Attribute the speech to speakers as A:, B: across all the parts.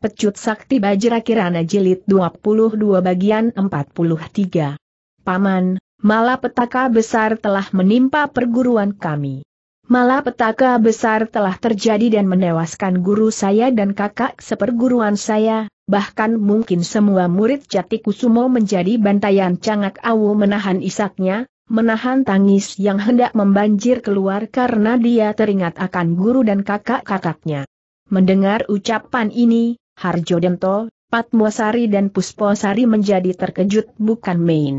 A: Pecut Sakti Bajra Kirana Jilid 22 bagian 43. Paman, malapetaka besar telah menimpa perguruan kami. Malapetaka besar telah terjadi dan menewaskan guru saya dan kakak seperguruan saya, bahkan mungkin semua murid Jati Kusumo menjadi bantayan cangak awu menahan isaknya, menahan tangis yang hendak membanjir keluar karena dia teringat akan guru dan kakak-kakaknya. Mendengar ucapan ini, Harjo Demto, Patmosari dan Pusposari menjadi terkejut bukan main.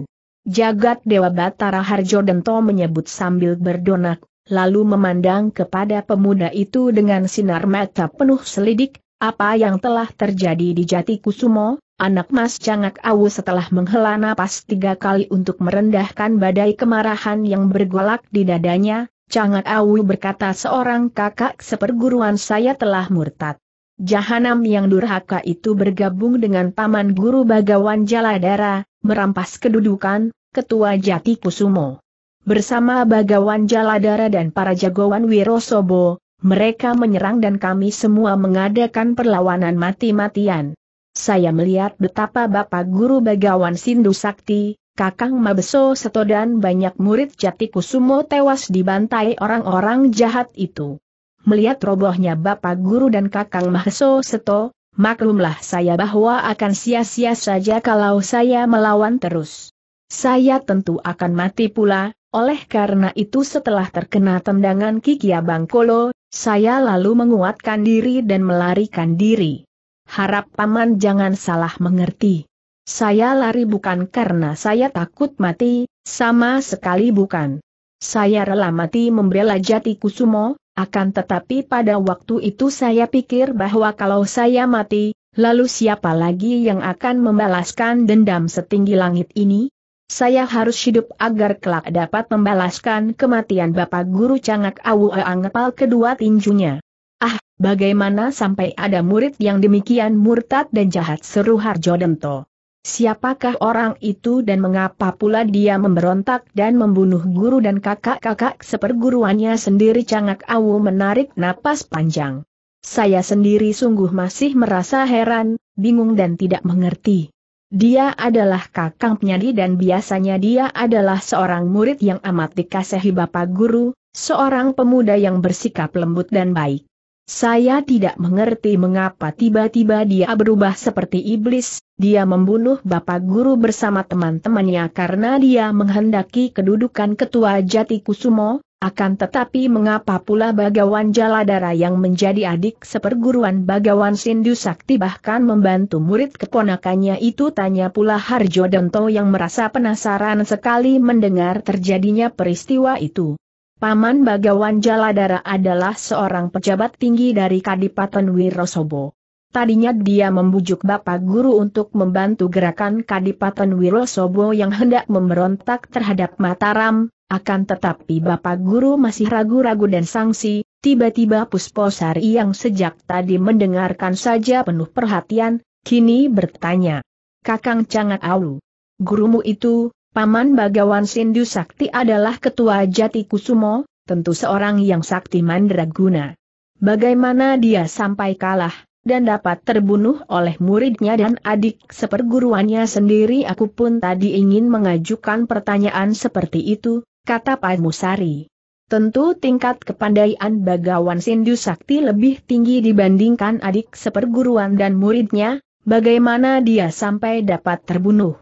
A: Jagat Dewa Batara Harjo Demto menyebut sambil berdonak, lalu memandang kepada pemuda itu dengan sinar mata penuh selidik, apa yang telah terjadi di Jati Kusumo, anak mas cangak awu setelah menghela napas tiga kali untuk merendahkan badai kemarahan yang bergolak di dadanya, cangak awu berkata seorang kakak seperguruan saya telah murtad. Jahanam yang durhaka itu bergabung dengan paman guru Bagawan Jaladara, merampas kedudukan, ketua Jati Kusumo. Bersama Bagawan Jaladara dan para jagoan Wirosobo, mereka menyerang dan kami semua mengadakan perlawanan mati-matian. Saya melihat betapa Bapak Guru Bagawan Sindu Sakti, Kakang Mabeso Seto dan banyak murid Jati Kusumo tewas dibantai orang-orang jahat itu melihat robohnya Bapak Guru dan Kakang Mahso Seto, maklumlah saya bahwa akan sia-sia saja kalau saya melawan terus. Saya tentu akan mati pula, oleh karena itu setelah terkena tendangan Kikia Bangkolo, saya lalu menguatkan diri dan melarikan diri. Harap Paman jangan salah mengerti. Saya lari bukan karena saya takut mati, sama sekali bukan. Saya rela mati membela jati kusumo, akan tetapi pada waktu itu saya pikir bahwa kalau saya mati, lalu siapa lagi yang akan membalaskan dendam setinggi langit ini? Saya harus hidup agar kelak dapat membalaskan kematian Bapak Guru Cangak Awu Angepal kedua tinjunya. Ah, bagaimana sampai ada murid yang demikian murtad dan jahat seru Harjo Dento. Siapakah orang itu dan mengapa pula dia memberontak dan membunuh guru dan kakak-kakak seperguruannya sendiri Cangak Awu menarik napas panjang. Saya sendiri sungguh masih merasa heran, bingung dan tidak mengerti. Dia adalah kakang penyadi dan biasanya dia adalah seorang murid yang amat dikasihi Bapak Guru, seorang pemuda yang bersikap lembut dan baik. Saya tidak mengerti mengapa tiba-tiba dia berubah seperti iblis, dia membunuh Bapak Guru bersama teman-temannya karena dia menghendaki kedudukan Ketua Jati Kusumo, akan tetapi mengapa pula Bagawan Jaladara yang menjadi adik seperguruan Bagawan Sindu Sakti bahkan membantu murid keponakannya itu tanya pula Harjo Danto yang merasa penasaran sekali mendengar terjadinya peristiwa itu. Paman Bagawan Jaladara adalah seorang pejabat tinggi dari Kadipaten Wirosobo. Tadinya dia membujuk Bapak Guru untuk membantu gerakan Kadipaten Wirosobo yang hendak memberontak terhadap Mataram, akan tetapi Bapak Guru masih ragu-ragu dan sangsi, tiba-tiba Pusposari yang sejak tadi mendengarkan saja penuh perhatian, kini bertanya. Kakang Cangat Awu. Gurumu itu, Paman Bagawan Sindu Sakti adalah ketua Jati Kusumo, tentu seorang yang sakti mandraguna. Bagaimana dia sampai kalah, dan dapat terbunuh oleh muridnya dan adik seperguruannya sendiri aku pun tadi ingin mengajukan pertanyaan seperti itu, kata Pak Musari. Tentu tingkat kepandaian Bagawan Sindu Sakti lebih tinggi dibandingkan adik seperguruan dan muridnya, bagaimana dia sampai dapat terbunuh.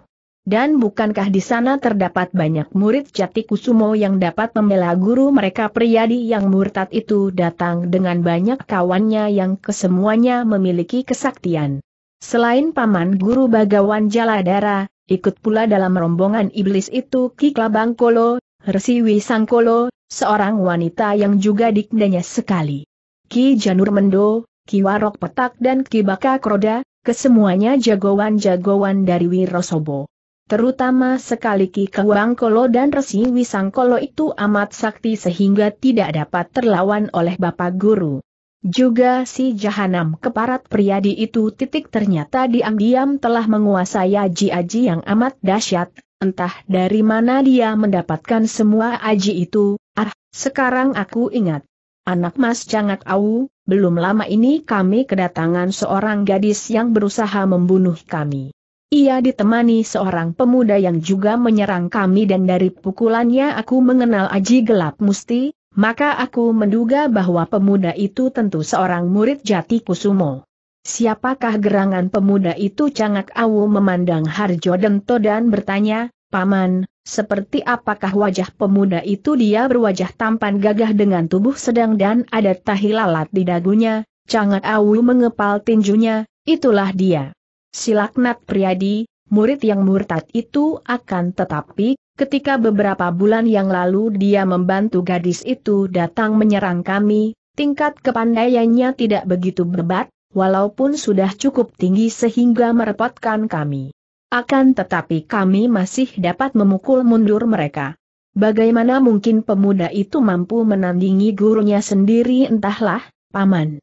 A: Dan bukankah di sana terdapat banyak murid jati kusumo yang dapat membela guru mereka priyadi yang murtad itu datang dengan banyak kawannya yang kesemuanya memiliki kesaktian. Selain paman guru bagawan Jaladara, ikut pula dalam rombongan iblis itu Ki Klabangkolo, Resi Sangkolo, seorang wanita yang juga dikdanya sekali. Ki Janur Mendo, Ki Warok Petak dan Ki Baka Kroda, kesemuanya jagoan-jagoan dari Wirosobo. Terutama sekali Ki Kolo dan Resi Wisangkolo itu amat sakti sehingga tidak dapat terlawan oleh Bapak Guru. Juga si Jahanam Keparat Priadi itu titik ternyata diam-diam telah menguasai aji-aji yang amat dahsyat, entah dari mana dia mendapatkan semua aji itu, ah, sekarang aku ingat. Anak Mas Cangak Au, belum lama ini kami kedatangan seorang gadis yang berusaha membunuh kami. Ia ditemani seorang pemuda yang juga menyerang kami dan dari pukulannya aku mengenal Aji Gelap Musti, maka aku menduga bahwa pemuda itu tentu seorang murid jati kusumo. Siapakah gerangan pemuda itu cangak awu memandang Harjo Dento dan bertanya, Paman, seperti apakah wajah pemuda itu dia berwajah tampan gagah dengan tubuh sedang dan ada tahi lalat di dagunya, Cangak Awu mengepal tinjunya, itulah dia. Silaknat Priadi, murid yang murtad itu akan tetapi, ketika beberapa bulan yang lalu dia membantu gadis itu datang menyerang kami, tingkat kepandaiannya tidak begitu bebat, walaupun sudah cukup tinggi sehingga merepotkan kami. Akan tetapi kami masih dapat memukul mundur mereka. Bagaimana mungkin pemuda itu mampu menandingi gurunya sendiri entahlah, Paman.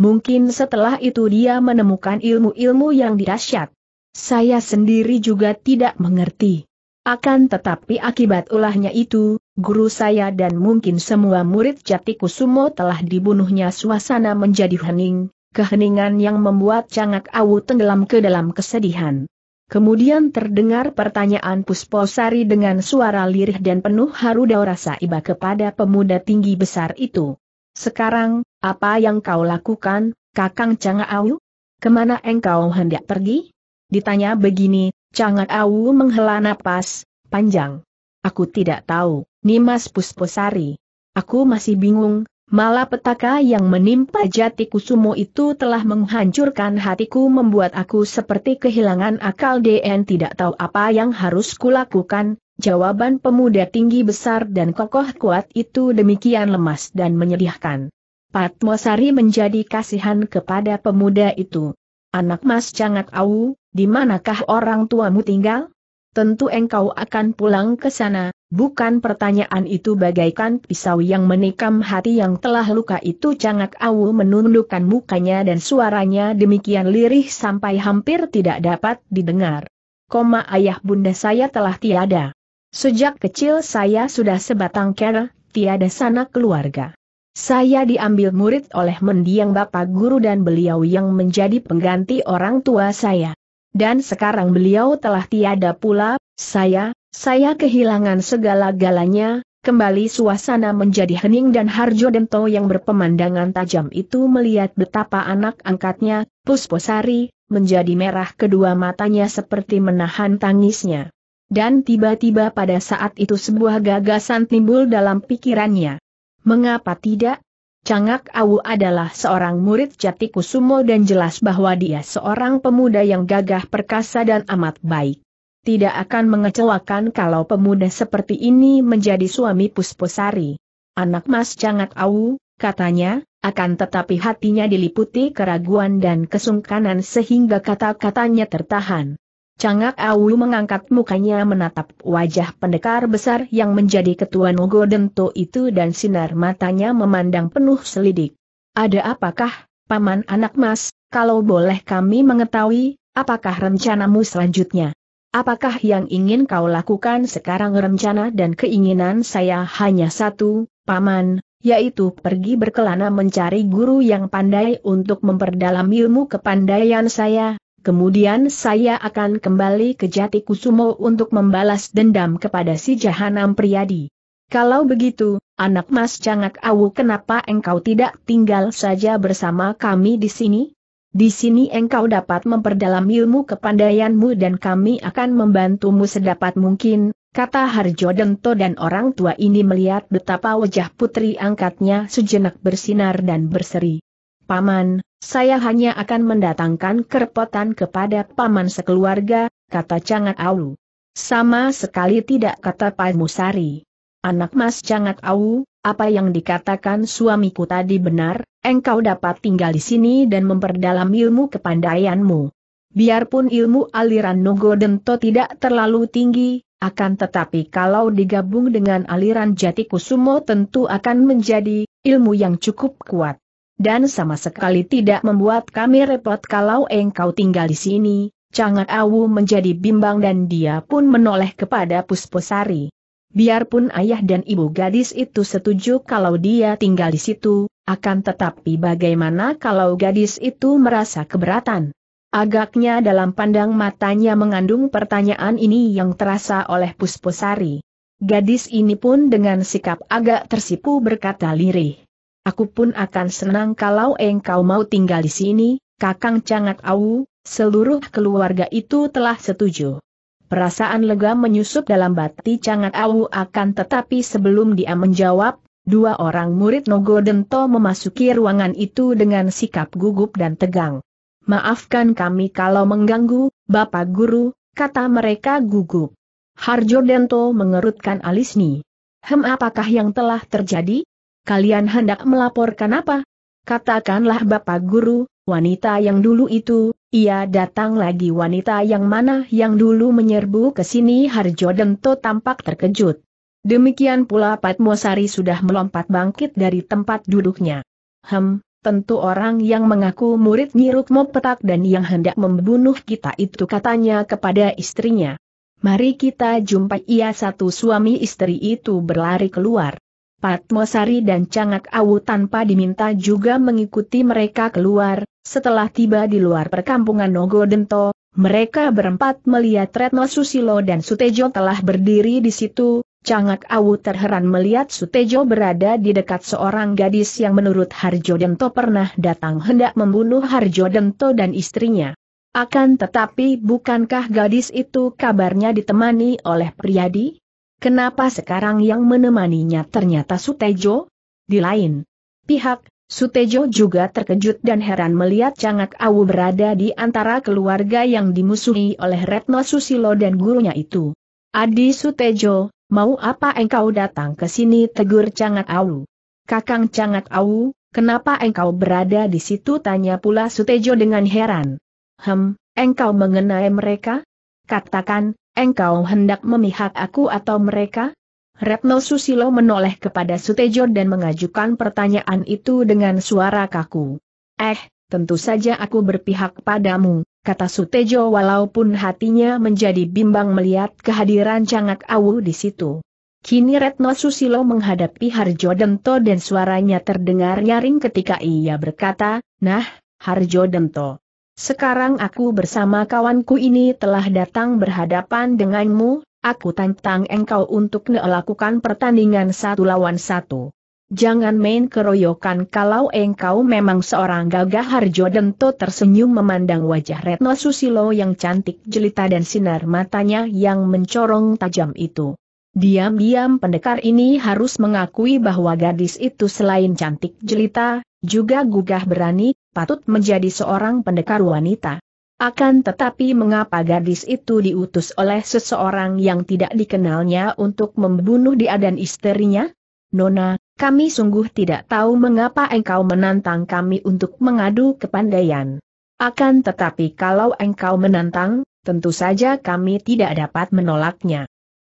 A: Mungkin setelah itu dia menemukan ilmu-ilmu yang dirasyat. Saya sendiri juga tidak mengerti. Akan tetapi akibat ulahnya itu, guru saya dan mungkin semua murid Jati Kusumo telah dibunuhnya suasana menjadi hening, keheningan yang membuat cangak awu tenggelam ke dalam kesedihan. Kemudian terdengar pertanyaan Pusposari dengan suara lirih dan penuh haru daurasa iba kepada pemuda tinggi besar itu. Sekarang, apa yang kau lakukan, Kakang awu Kemana engkau hendak pergi? Ditanya begini, awu menghela napas, panjang. Aku tidak tahu, Nimas Pusposari. Aku masih bingung, malah petaka yang menimpa jati kusumo itu telah menghancurkan hatiku membuat aku seperti kehilangan akal dan tidak tahu apa yang harus kulakukan, Jawaban pemuda tinggi besar dan kokoh kuat itu demikian lemas dan menyedihkan. Patmosari menjadi kasihan kepada pemuda itu. Anak mas cangak au, di manakah orang tuamu tinggal? Tentu engkau akan pulang ke sana, bukan pertanyaan itu bagaikan pisau yang menikam hati yang telah luka itu cangak au menundukkan mukanya dan suaranya demikian lirih sampai hampir tidak dapat didengar koma ayah bunda saya telah tiada. Sejak kecil saya sudah sebatang kera, tiada sanak keluarga. Saya diambil murid oleh mendiang bapak guru dan beliau yang menjadi pengganti orang tua saya. Dan sekarang beliau telah tiada pula, saya, saya kehilangan segala-galanya, kembali suasana menjadi hening dan Harjo Dento yang berpemandangan tajam itu melihat betapa anak angkatnya, Pusposari, menjadi merah kedua matanya seperti menahan tangisnya dan tiba-tiba pada saat itu sebuah gagasan timbul dalam pikirannya. Mengapa tidak? Cangak Awu adalah seorang murid jati kusumo dan jelas bahwa dia seorang pemuda yang gagah perkasa dan amat baik. Tidak akan mengecewakan kalau pemuda seperti ini menjadi suami Pusposari. Anak mas Cangak Awu, katanya, akan tetapi hatinya diliputi keraguan dan kesungkanan sehingga kata-katanya tertahan. Cangak Awu mengangkat mukanya menatap wajah pendekar besar yang menjadi ketua Nogodento itu dan sinar matanya memandang penuh selidik. Ada apakah, Paman Anak Mas, kalau boleh kami mengetahui, apakah rencanamu selanjutnya? Apakah yang ingin kau lakukan sekarang rencana dan keinginan saya hanya satu, Paman, yaitu pergi berkelana mencari guru yang pandai untuk memperdalam ilmu kepandaian saya, Kemudian saya akan kembali ke Jati Kusumo untuk membalas dendam kepada si Jahanam Priyadi. Kalau begitu, anak mas Cangak Awu kenapa engkau tidak tinggal saja bersama kami di sini? Di sini engkau dapat memperdalam ilmu kepandaianmu dan kami akan membantumu sedapat mungkin, kata Harjo Dento dan orang tua ini melihat betapa wajah putri angkatnya sejenak bersinar dan berseri. Paman, saya hanya akan mendatangkan kerepotan kepada paman sekeluarga, kata Cangat Au. Sama sekali tidak kata Pak Musari. Anak mas Cangat Au, apa yang dikatakan suamiku tadi benar, engkau dapat tinggal di sini dan memperdalam ilmu kepandaianmu. Biarpun ilmu aliran Nogo Dento tidak terlalu tinggi, akan tetapi kalau digabung dengan aliran Jatikusumo tentu akan menjadi ilmu yang cukup kuat dan sama sekali tidak membuat kami repot kalau engkau tinggal di sini. Cangat Awu menjadi bimbang dan dia pun menoleh kepada Pusposari. Biarpun ayah dan ibu gadis itu setuju kalau dia tinggal di situ, akan tetapi bagaimana kalau gadis itu merasa keberatan? Agaknya dalam pandang matanya mengandung pertanyaan ini yang terasa oleh Pusposari. Gadis ini pun dengan sikap agak tersipu berkata lirih. Aku pun akan senang kalau engkau mau tinggal di sini, Kakang Cangak Awu, seluruh keluarga itu telah setuju. Perasaan lega menyusup dalam bati Cangak Awu akan tetapi sebelum dia menjawab, dua orang murid Nogo memasuki ruangan itu dengan sikap gugup dan tegang. Maafkan kami kalau mengganggu, Bapak Guru, kata mereka gugup. Harjo Dento mengerutkan alisnya. Hem apakah yang telah terjadi? kalian hendak melaporkan apa? Katakanlah Bapak Guru, wanita yang dulu itu, ia datang lagi wanita yang mana yang dulu menyerbu ke sini Harjo Dento tampak terkejut. Demikian pula Patmosari sudah melompat bangkit dari tempat duduknya. Hem, tentu orang yang mengaku murid Nyirukmo Petak dan yang hendak membunuh kita itu katanya kepada istrinya. Mari kita jumpai ia satu suami istri itu berlari keluar. Patmosari dan Cangak Awu tanpa diminta juga mengikuti mereka keluar, setelah tiba di luar perkampungan Nogodento, mereka berempat melihat Retno Susilo dan Sutejo telah berdiri di situ, Cangak Awu terheran melihat Sutejo berada di dekat seorang gadis yang menurut Harjo Dento pernah datang hendak membunuh Harjo Dento dan istrinya. Akan tetapi bukankah gadis itu kabarnya ditemani oleh Priadi? Kenapa sekarang yang menemaninya ternyata Sutejo? Di lain pihak, Sutejo juga terkejut dan heran melihat Cangak Awu berada di antara keluarga yang dimusuhi oleh Retno Susilo dan gurunya itu. Adi Sutejo, mau apa engkau datang ke sini tegur Cangak Awu? Kakang Cangak Awu, kenapa engkau berada di situ tanya pula Sutejo dengan heran. Hem, engkau mengenai mereka? Katakan, engkau hendak memihak aku atau mereka? Retno Susilo menoleh kepada Sutejo dan mengajukan pertanyaan itu dengan suara kaku. Eh, tentu saja aku berpihak padamu, kata Sutejo walaupun hatinya menjadi bimbang melihat kehadiran Cangak Awu di situ. Kini Retno Susilo menghadapi Harjo Dento dan suaranya terdengar nyaring ketika ia berkata, Nah, Harjo Dento, sekarang aku bersama kawanku ini telah datang berhadapan denganmu, aku tantang engkau untuk melakukan pertandingan satu lawan satu. Jangan main keroyokan kalau engkau memang seorang gagah Harjo Dento tersenyum memandang wajah Retno Susilo yang cantik jelita dan sinar matanya yang mencorong tajam itu. Diam-diam pendekar ini harus mengakui bahwa gadis itu selain cantik jelita, juga gugah berani, patut menjadi seorang pendekar wanita. Akan tetapi mengapa gadis itu diutus oleh seseorang yang tidak dikenalnya untuk membunuh dia dan istrinya? Nona, kami sungguh tidak tahu mengapa engkau menantang kami untuk mengadu kepandaian. Akan tetapi kalau engkau menantang, tentu saja kami tidak dapat menolaknya.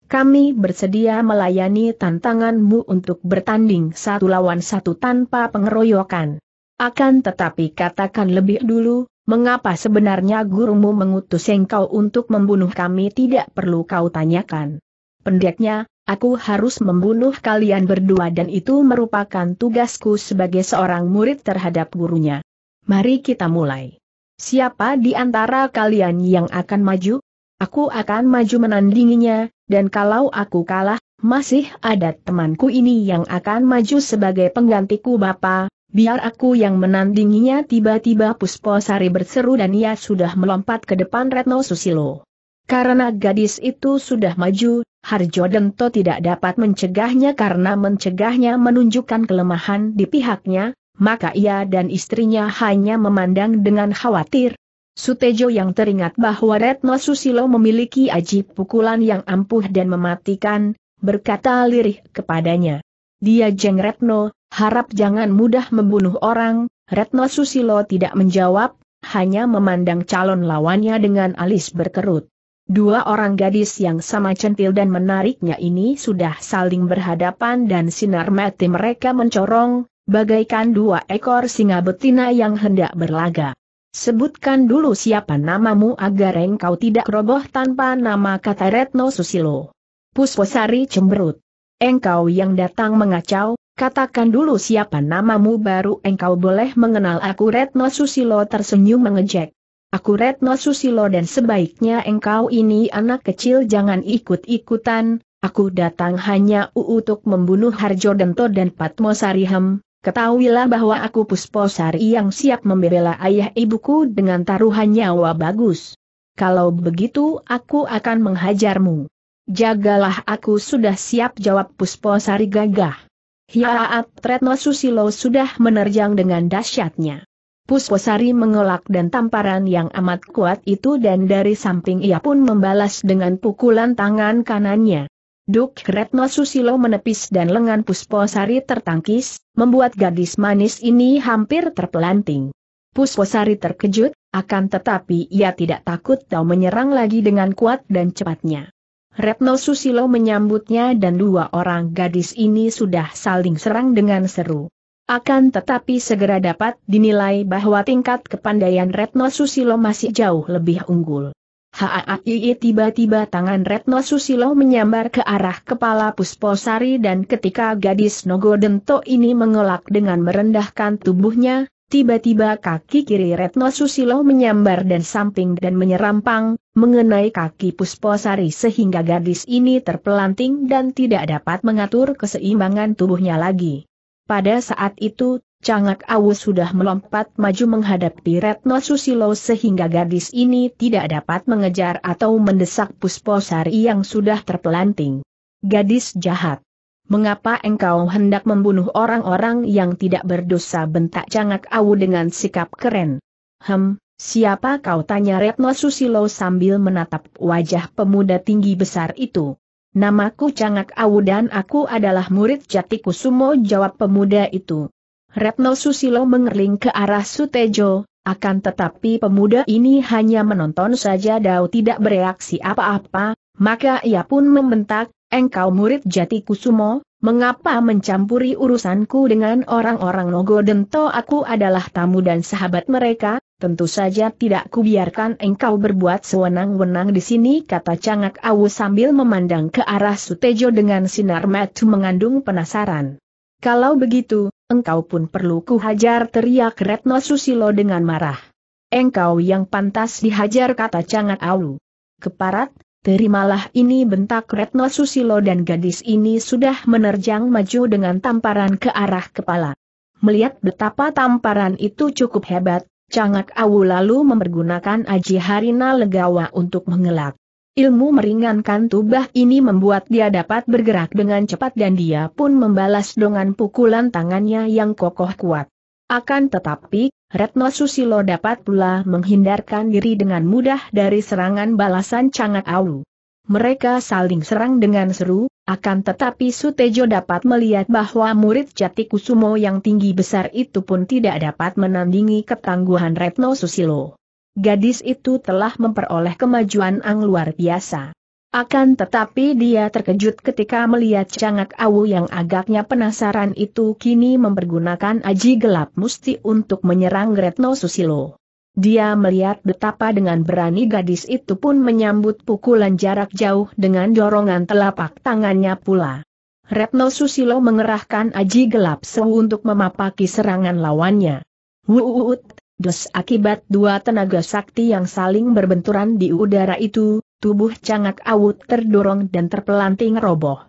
A: Kami bersedia melayani tantanganmu untuk bertanding satu lawan satu tanpa pengeroyokan. Akan tetapi katakan lebih dulu, mengapa sebenarnya gurumu mengutus engkau untuk membunuh kami tidak perlu kau tanyakan. Pendeknya, aku harus membunuh kalian berdua dan itu merupakan tugasku sebagai seorang murid terhadap gurunya. Mari kita mulai. Siapa di antara kalian yang akan maju? Aku akan maju menandinginya, dan kalau aku kalah, masih ada temanku ini yang akan maju sebagai penggantiku Bapak, Biar aku yang menandinginya tiba-tiba Pusposari berseru dan ia sudah melompat ke depan Retno Susilo. Karena gadis itu sudah maju, Harjo Dento tidak dapat mencegahnya karena mencegahnya menunjukkan kelemahan di pihaknya, maka ia dan istrinya hanya memandang dengan khawatir. Sutejo yang teringat bahwa Retno Susilo memiliki ajib pukulan yang ampuh dan mematikan, berkata lirih kepadanya. Dia jeng Retno, harap jangan mudah membunuh orang, Retno Susilo tidak menjawab, hanya memandang calon lawannya dengan alis berkerut. Dua orang gadis yang sama centil dan menariknya ini sudah saling berhadapan dan sinar mati mereka mencorong, bagaikan dua ekor singa betina yang hendak berlaga. Sebutkan dulu siapa namamu agar engkau tidak roboh tanpa nama kata Retno Susilo. Pusposari cemberut. Engkau yang datang mengacau, katakan dulu siapa namamu baru engkau boleh mengenal aku Retno Susilo tersenyum mengejek. Aku Retno Susilo dan sebaiknya engkau ini anak kecil jangan ikut-ikutan, aku datang hanya untuk membunuh Harjo Dento dan Patmo Sariham. Ketahuilah bahwa aku Pusposari yang siap membela ayah ibuku dengan taruhan nyawa bagus. Kalau begitu aku akan menghajarmu. Jagalah aku sudah siap jawab Pusposari gagah. Hiaat ya, Tretno Susilo sudah menerjang dengan dahsyatnya. Pusposari mengelak dan tamparan yang amat kuat itu dan dari samping ia pun membalas dengan pukulan tangan kanannya. Duk Retno Susilo menepis dan lengan Pusposari tertangkis, membuat gadis manis ini hampir terpelanting. Pusposari terkejut, akan tetapi ia tidak takut tahu menyerang lagi dengan kuat dan cepatnya. Retno Susilo menyambutnya dan dua orang gadis ini sudah saling serang dengan seru. Akan tetapi segera dapat dinilai bahwa tingkat kepandaian Retno Susilo masih jauh lebih unggul. Haai tiba-tiba tangan Retno Susilo menyambar ke arah kepala Pusposari dan ketika gadis Nogodento ini mengelak dengan merendahkan tubuhnya, Tiba-tiba kaki kiri Retno Susilo menyambar dan samping dan menyerampang, mengenai kaki Pusposari sehingga gadis ini terpelanting dan tidak dapat mengatur keseimbangan tubuhnya lagi. Pada saat itu, Cangak Awus sudah melompat maju menghadapi Retno Susilo sehingga gadis ini tidak dapat mengejar atau mendesak Pusposari yang sudah terpelanting. Gadis jahat. Mengapa engkau hendak membunuh orang-orang yang tidak berdosa bentak cangak awu dengan sikap keren? Hem, siapa kau tanya Retno Susilo sambil menatap wajah pemuda tinggi besar itu. Namaku Cangak Awu dan aku adalah murid Jati Kusumo jawab pemuda itu. Retno Susilo mengerling ke arah Sutejo, akan tetapi pemuda ini hanya menonton saja Dao tidak bereaksi apa-apa, maka ia pun membentak, engkau murid jati kusumo, mengapa mencampuri urusanku dengan orang-orang nogodento? aku adalah tamu dan sahabat mereka, tentu saja tidak kubiarkan engkau berbuat sewenang-wenang di sini kata Cangak Awu sambil memandang ke arah Sutejo dengan sinar mata mengandung penasaran. Kalau begitu, engkau pun perlu kuhajar teriak Retno Susilo dengan marah. Engkau yang pantas dihajar kata Cangak Awu. Keparat, Terimalah ini bentak Retno Susilo dan gadis ini sudah menerjang maju dengan tamparan ke arah kepala. Melihat betapa tamparan itu cukup hebat, Cangak Awu lalu mempergunakan Aji Harina Legawa untuk mengelak. Ilmu meringankan tubah ini membuat dia dapat bergerak dengan cepat dan dia pun membalas dengan pukulan tangannya yang kokoh kuat. Akan tetapi, Retno Susilo dapat pula menghindarkan diri dengan mudah dari serangan balasan Cangat Mereka saling serang dengan seru, akan tetapi Sutejo dapat melihat bahwa murid Jati Kusumo yang tinggi besar itu pun tidak dapat menandingi ketangguhan Retno Susilo. Gadis itu telah memperoleh kemajuan ang luar biasa. Akan tetapi dia terkejut ketika melihat cangak awu yang agaknya penasaran itu kini mempergunakan aji gelap musti untuk menyerang Retno Susilo. Dia melihat betapa dengan berani gadis itu pun menyambut pukulan jarak jauh dengan dorongan telapak tangannya pula. Retno Susilo mengerahkan aji gelap sewu untuk memapaki serangan lawannya. Wuut, dus akibat dua tenaga sakti yang saling berbenturan di udara itu, tubuh Cangak awut terdorong dan terpelanting roboh.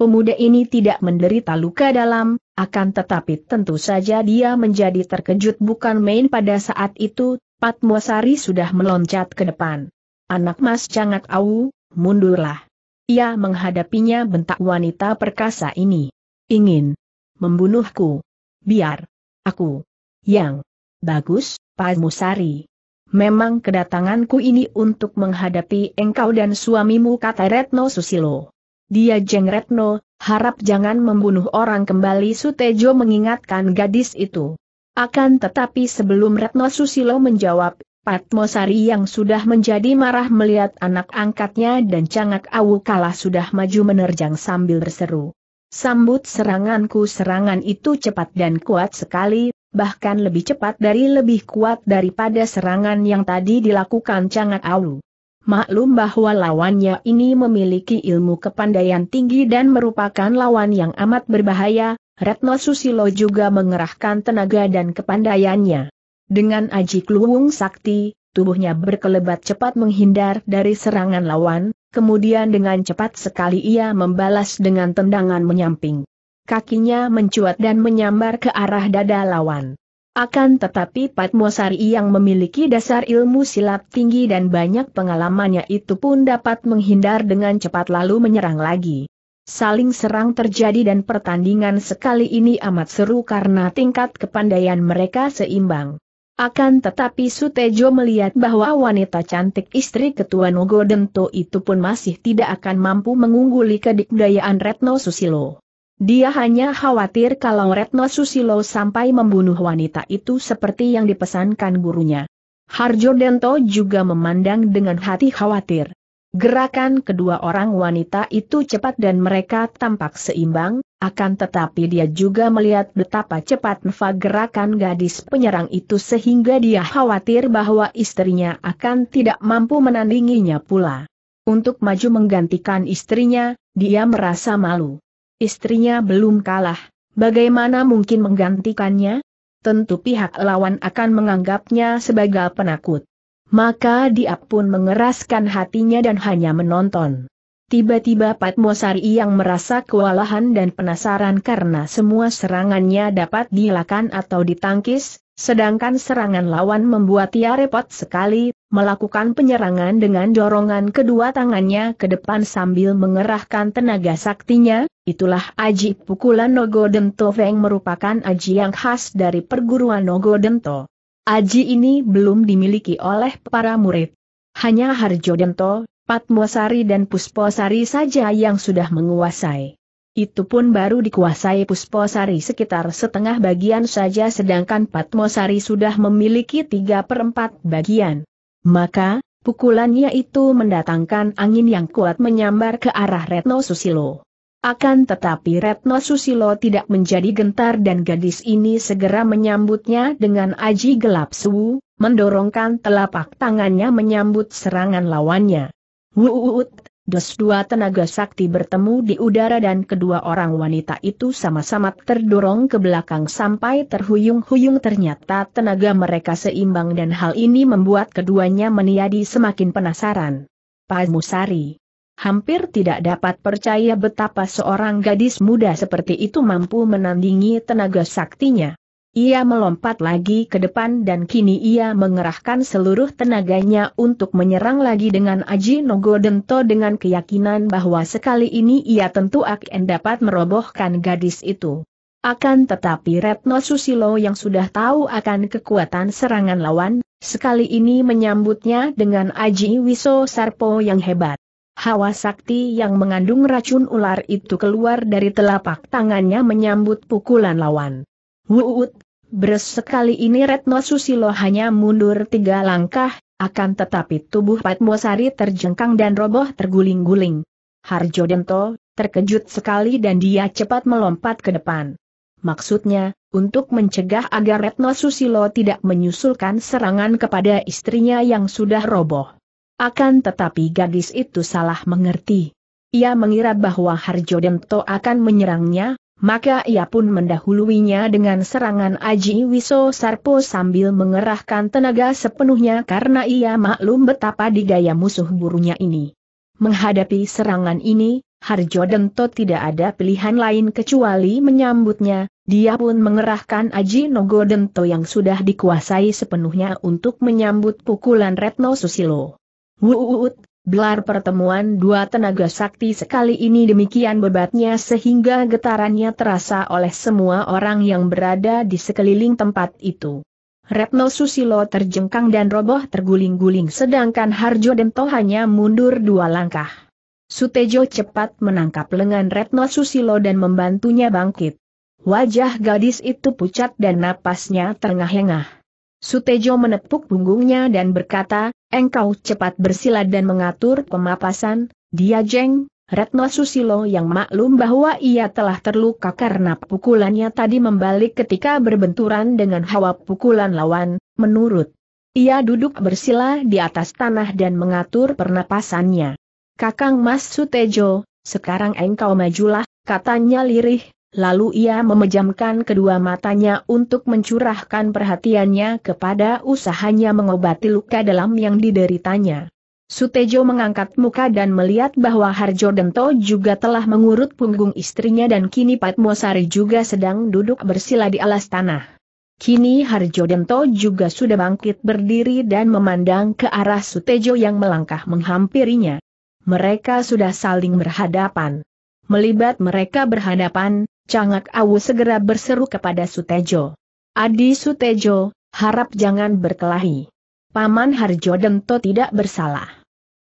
A: Pemuda ini tidak menderita luka dalam, akan tetapi tentu saja dia menjadi terkejut bukan main pada saat itu, Patmosari sudah meloncat ke depan. Anak mas Cangak awu, mundurlah. Ia menghadapinya bentak wanita perkasa ini. Ingin membunuhku. Biar. Aku. Yang. Bagus, Musari. Memang kedatanganku ini untuk menghadapi engkau dan suamimu kata Retno Susilo. Dia jeng Retno, harap jangan membunuh orang kembali Sutejo mengingatkan gadis itu. Akan tetapi sebelum Retno Susilo menjawab, Patmosari yang sudah menjadi marah melihat anak angkatnya dan cangak awu kalah sudah maju menerjang sambil berseru. Sambut seranganku serangan itu cepat dan kuat sekali, bahkan lebih cepat dari lebih kuat daripada serangan yang tadi dilakukan Cangak Awu. Maklum bahwa lawannya ini memiliki ilmu kepandaian tinggi dan merupakan lawan yang amat berbahaya, Retno Susilo juga mengerahkan tenaga dan kepandaiannya. Dengan aji kluwung sakti, tubuhnya berkelebat cepat menghindar dari serangan lawan, kemudian dengan cepat sekali ia membalas dengan tendangan menyamping kakinya mencuat dan menyambar ke arah dada lawan. Akan tetapi Patmosari yang memiliki dasar ilmu silat tinggi dan banyak pengalamannya itu pun dapat menghindar dengan cepat lalu menyerang lagi. Saling serang terjadi dan pertandingan sekali ini amat seru karena tingkat kepandaian mereka seimbang. Akan tetapi Sutejo melihat bahwa wanita cantik istri ketua Nogodento itu pun masih tidak akan mampu mengungguli kedikdayaan Retno Susilo. Dia hanya khawatir kalau Retno Susilo sampai membunuh wanita itu seperti yang dipesankan gurunya. Harjo Dento juga memandang dengan hati khawatir. Gerakan kedua orang wanita itu cepat dan mereka tampak seimbang, akan tetapi dia juga melihat betapa cepat nfa gerakan gadis penyerang itu sehingga dia khawatir bahwa istrinya akan tidak mampu menandinginya pula. Untuk maju menggantikan istrinya, dia merasa malu. Istrinya belum kalah, bagaimana mungkin menggantikannya? Tentu pihak lawan akan menganggapnya sebagai penakut. Maka dia pun mengeraskan hatinya dan hanya menonton. Tiba-tiba Patmosari yang merasa kewalahan dan penasaran karena semua serangannya dapat dilakukan atau ditangkis, Sedangkan serangan lawan membuat ia repot sekali, melakukan penyerangan dengan dorongan kedua tangannya ke depan sambil mengerahkan tenaga saktinya, itulah aji pukulan Nogo Dento Feng merupakan aji yang khas dari perguruan Nogo Aji ini belum dimiliki oleh para murid. Hanya Harjo Dento, Patmosari dan Pusposari saja yang sudah menguasai. Itu pun baru dikuasai Pusposari sekitar setengah bagian saja sedangkan Patmosari sudah memiliki tiga per 4 bagian. Maka, pukulannya itu mendatangkan angin yang kuat menyambar ke arah Retno Susilo. Akan tetapi Retno Susilo tidak menjadi gentar dan gadis ini segera menyambutnya dengan aji gelap suhu, mendorongkan telapak tangannya menyambut serangan lawannya. Wuut, Des dua tenaga sakti bertemu di udara dan kedua orang wanita itu sama-sama terdorong ke belakang sampai terhuyung-huyung ternyata tenaga mereka seimbang dan hal ini membuat keduanya meniadi semakin penasaran. Pak Musari hampir tidak dapat percaya betapa seorang gadis muda seperti itu mampu menandingi tenaga saktinya. Ia melompat lagi ke depan dan kini ia mengerahkan seluruh tenaganya untuk menyerang lagi dengan Aji Nogodento dengan keyakinan bahwa sekali ini ia tentu akan dapat merobohkan gadis itu. Akan tetapi Retno Susilo yang sudah tahu akan kekuatan serangan lawan, sekali ini menyambutnya dengan Aji Wiso Sarpo yang hebat. Hawa sakti yang mengandung racun ular itu keluar dari telapak tangannya menyambut pukulan lawan. Wuut, beres sekali ini Retno Susilo hanya mundur tiga langkah, akan tetapi tubuh Patmosari terjengkang dan roboh terguling-guling. Harjo Dento, terkejut sekali dan dia cepat melompat ke depan. Maksudnya, untuk mencegah agar Retno Susilo tidak menyusulkan serangan kepada istrinya yang sudah roboh. Akan tetapi gadis itu salah mengerti. Ia mengira bahwa Harjo Dento akan menyerangnya, maka ia pun mendahuluinya dengan serangan Aji Wiso Sarpo sambil mengerahkan tenaga sepenuhnya karena ia maklum betapa digaya musuh burunya ini. Menghadapi serangan ini, Harjo Dento tidak ada pilihan lain kecuali menyambutnya, dia pun mengerahkan Aji Nogo Dento yang sudah dikuasai sepenuhnya untuk menyambut pukulan Retno Susilo. Wuuut, Belar pertemuan dua tenaga sakti sekali ini demikian bebatnya sehingga getarannya terasa oleh semua orang yang berada di sekeliling tempat itu. Retno Susilo terjengkang dan roboh terguling-guling sedangkan Harjo Dento hanya mundur dua langkah. Sutejo cepat menangkap lengan Retno Susilo dan membantunya bangkit. Wajah gadis itu pucat dan napasnya terengah-engah. Sutejo menepuk punggungnya dan berkata, engkau cepat bersilat dan mengatur pemapasan, dia jeng, Retno Susilo yang maklum bahwa ia telah terluka karena pukulannya tadi membalik ketika berbenturan dengan hawa pukulan lawan, menurut. Ia duduk bersila di atas tanah dan mengatur pernapasannya. Kakang Mas Sutejo, sekarang engkau majulah, katanya lirih, Lalu ia memejamkan kedua matanya untuk mencurahkan perhatiannya kepada usahanya mengobati luka dalam yang dideritanya. Sutejo mengangkat muka dan melihat bahwa Harjo Dento juga telah mengurut punggung istrinya dan kini Patmosari juga sedang duduk bersila di alas tanah. Kini Harjo Dento juga sudah bangkit berdiri dan memandang ke arah Sutejo yang melangkah menghampirinya. Mereka sudah saling berhadapan. Melibat mereka berhadapan, Cangak Awu segera berseru kepada Sutejo. Adi Sutejo, harap jangan berkelahi. Paman Harjo Dento tidak bersalah.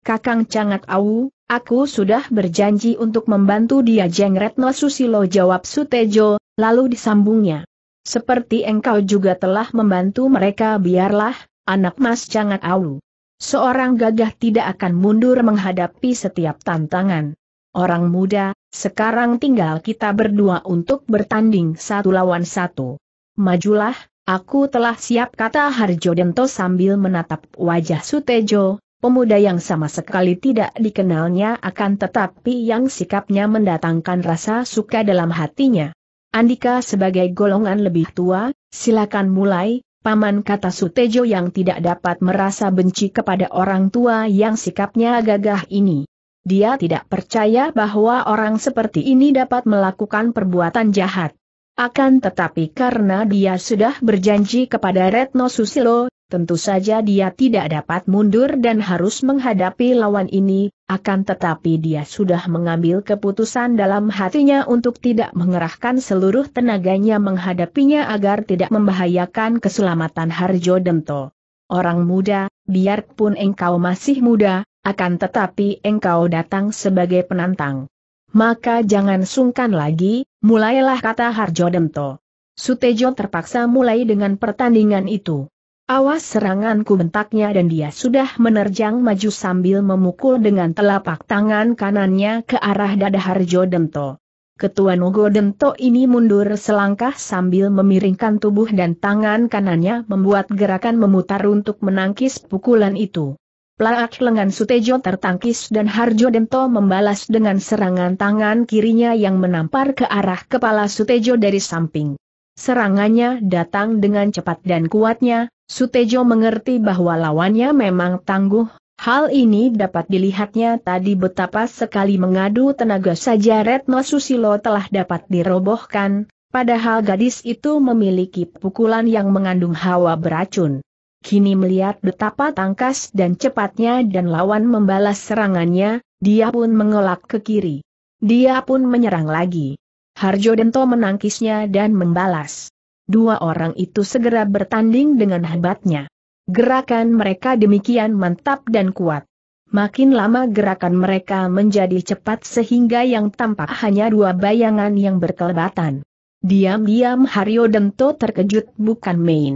A: Kakang Cangak Awu, aku sudah berjanji untuk membantu dia Jeng Retno Susilo jawab Sutejo, lalu disambungnya. Seperti engkau juga telah membantu mereka biarlah, anak mas Cangak Awu. Seorang gagah tidak akan mundur menghadapi setiap tantangan. Orang muda, sekarang tinggal kita berdua untuk bertanding satu lawan satu. Majulah, aku telah siap kata Harjo Dento sambil menatap wajah Sutejo, pemuda yang sama sekali tidak dikenalnya akan tetapi yang sikapnya mendatangkan rasa suka dalam hatinya. Andika sebagai golongan lebih tua, silakan mulai, Paman kata Sutejo yang tidak dapat merasa benci kepada orang tua yang sikapnya gagah ini. Dia tidak percaya bahwa orang seperti ini dapat melakukan perbuatan jahat. Akan tetapi karena dia sudah berjanji kepada Retno Susilo, tentu saja dia tidak dapat mundur dan harus menghadapi lawan ini, akan tetapi dia sudah mengambil keputusan dalam hatinya untuk tidak mengerahkan seluruh tenaganya menghadapinya agar tidak membahayakan keselamatan Harjo Dento. Orang muda, biarpun engkau masih muda, akan tetapi engkau datang sebagai penantang. Maka jangan sungkan lagi, mulailah kata Harjo Demto. Sutejo terpaksa mulai dengan pertandingan itu. Awas seranganku bentaknya dan dia sudah menerjang maju sambil memukul dengan telapak tangan kanannya ke arah dada Harjo Demto. Ketua Nogo Demto ini mundur selangkah sambil memiringkan tubuh dan tangan kanannya membuat gerakan memutar untuk menangkis pukulan itu. Laat lengan Sutejo tertangkis dan Harjo Dento membalas dengan serangan tangan kirinya yang menampar ke arah kepala Sutejo dari samping. Serangannya datang dengan cepat dan kuatnya, Sutejo mengerti bahwa lawannya memang tangguh, hal ini dapat dilihatnya tadi betapa sekali mengadu tenaga saja Retno Susilo telah dapat dirobohkan, padahal gadis itu memiliki pukulan yang mengandung hawa beracun. Kini melihat betapa tangkas dan cepatnya dan lawan membalas serangannya, dia pun mengelak ke kiri. Dia pun menyerang lagi. Harjo Dento menangkisnya dan membalas. Dua orang itu segera bertanding dengan hebatnya. Gerakan mereka demikian mantap dan kuat. Makin lama gerakan mereka menjadi cepat sehingga yang tampak hanya dua bayangan yang berkelebatan. Diam-diam Haryo Dento terkejut bukan main.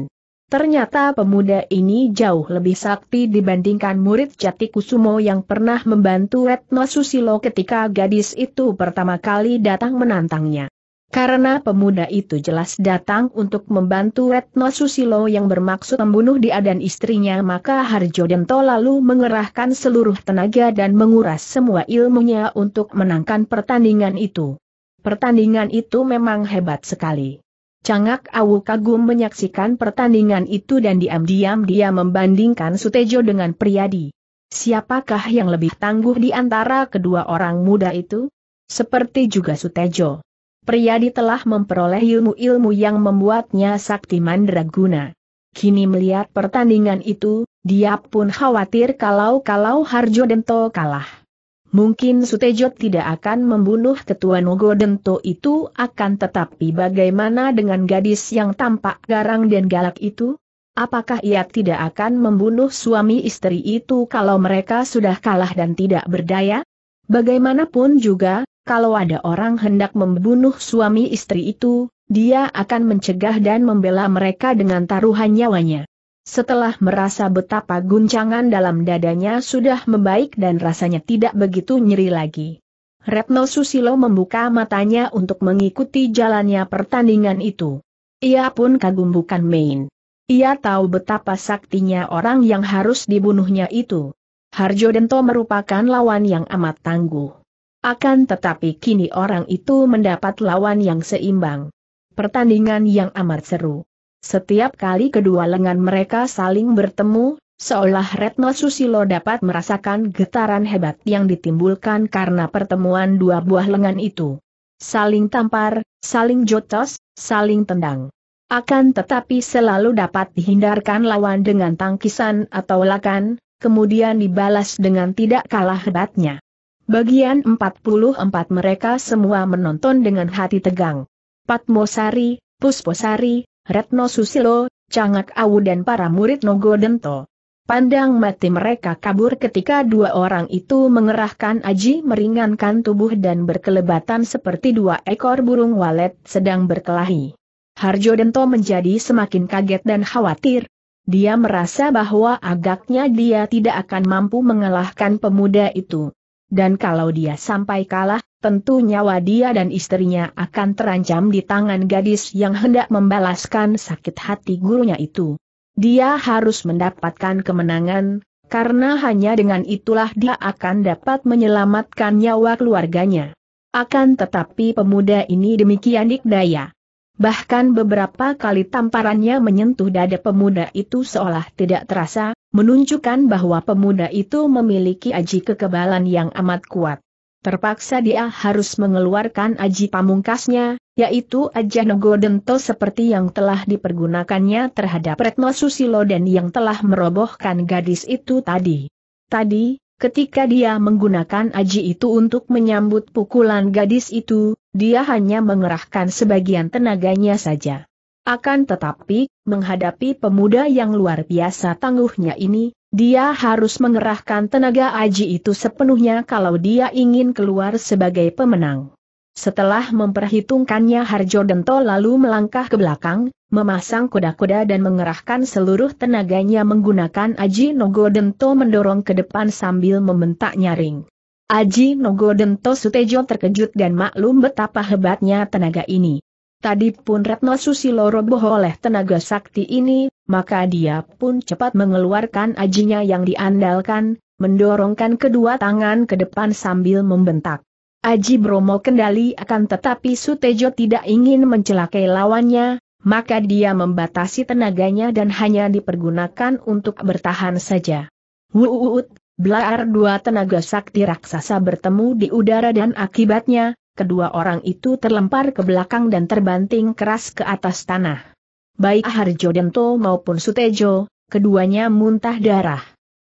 A: Ternyata pemuda ini jauh lebih sakti dibandingkan murid Jati Kusumo yang pernah membantu Retno Susilo ketika gadis itu pertama kali datang menantangnya. Karena pemuda itu jelas datang untuk membantu Retno Susilo yang bermaksud membunuh dia dan istrinya maka Harjo Dento lalu mengerahkan seluruh tenaga dan menguras semua ilmunya untuk menangkan pertandingan itu. Pertandingan itu memang hebat sekali. Cangak Awu kagum menyaksikan pertandingan itu dan diam-diam dia membandingkan Sutejo dengan Priyadi. Siapakah yang lebih tangguh di antara kedua orang muda itu? Seperti juga Sutejo. Priyadi telah memperoleh ilmu-ilmu yang membuatnya sakti mandraguna. Kini melihat pertandingan itu, dia pun khawatir kalau-kalau Harjo Dento kalah. Mungkin Sutejo tidak akan membunuh ketua Nogo Dento itu akan tetapi bagaimana dengan gadis yang tampak garang dan galak itu? Apakah ia tidak akan membunuh suami istri itu kalau mereka sudah kalah dan tidak berdaya? Bagaimanapun juga, kalau ada orang hendak membunuh suami istri itu, dia akan mencegah dan membela mereka dengan taruhan nyawanya. Setelah merasa betapa guncangan dalam dadanya sudah membaik dan rasanya tidak begitu nyeri lagi. Retno Susilo membuka matanya untuk mengikuti jalannya pertandingan itu. Ia pun kagum bukan main. Ia tahu betapa saktinya orang yang harus dibunuhnya itu. Harjo Dento merupakan lawan yang amat tangguh. Akan tetapi kini orang itu mendapat lawan yang seimbang. Pertandingan yang amat seru. Setiap kali kedua lengan mereka saling bertemu, seolah Retno Susilo dapat merasakan getaran hebat yang ditimbulkan karena pertemuan dua buah lengan itu. Saling tampar, saling jotos, saling tendang. Akan tetapi selalu dapat dihindarkan lawan dengan tangkisan atau lakan, kemudian dibalas dengan tidak kalah hebatnya. Bagian 44 mereka semua menonton dengan hati tegang. Patmosari, Pusposari, Retno Susilo, Cangak Awu dan para murid Nogodento. Pandang mati mereka kabur ketika dua orang itu mengerahkan aji meringankan tubuh dan berkelebatan seperti dua ekor burung walet sedang berkelahi. Harjo Dento menjadi semakin kaget dan khawatir. Dia merasa bahwa agaknya dia tidak akan mampu mengalahkan pemuda itu dan kalau dia sampai kalah, tentu nyawa dia dan istrinya akan terancam di tangan gadis yang hendak membalaskan sakit hati gurunya itu. Dia harus mendapatkan kemenangan, karena hanya dengan itulah dia akan dapat menyelamatkan nyawa keluarganya. Akan tetapi pemuda ini demikian dikdaya. Bahkan beberapa kali tamparannya menyentuh dada pemuda itu seolah tidak terasa, menunjukkan bahwa pemuda itu memiliki aji kekebalan yang amat kuat. Terpaksa dia harus mengeluarkan aji pamungkasnya, yaitu aji Nogodento seperti yang telah dipergunakannya terhadap Retno Susilo dan yang telah merobohkan gadis itu tadi. Tadi, ketika dia menggunakan aji itu untuk menyambut pukulan gadis itu, dia hanya mengerahkan sebagian tenaganya saja. Akan tetapi, menghadapi pemuda yang luar biasa tangguhnya ini, dia harus mengerahkan tenaga aji itu sepenuhnya kalau dia ingin keluar sebagai pemenang. Setelah memperhitungkannya Harjo Dento lalu melangkah ke belakang, memasang kuda-kuda dan mengerahkan seluruh tenaganya menggunakan Aji Nogo Dento mendorong ke depan sambil membentak nyaring. Aji Nogo Dento Sutejo terkejut dan maklum betapa hebatnya tenaga ini. Tadi pun Retno Susilo roboh oleh tenaga sakti ini, maka dia pun cepat mengeluarkan ajinya yang diandalkan, mendorongkan kedua tangan ke depan sambil membentak. Aji Bromo kendali akan tetapi Sutejo tidak ingin mencelakai lawannya, maka dia membatasi tenaganya dan hanya dipergunakan untuk bertahan saja. Wuut, belar dua tenaga sakti raksasa bertemu di udara dan akibatnya, kedua orang itu terlempar ke belakang dan terbanting keras ke atas tanah. Baik Harjo Dento maupun Sutejo, keduanya muntah darah.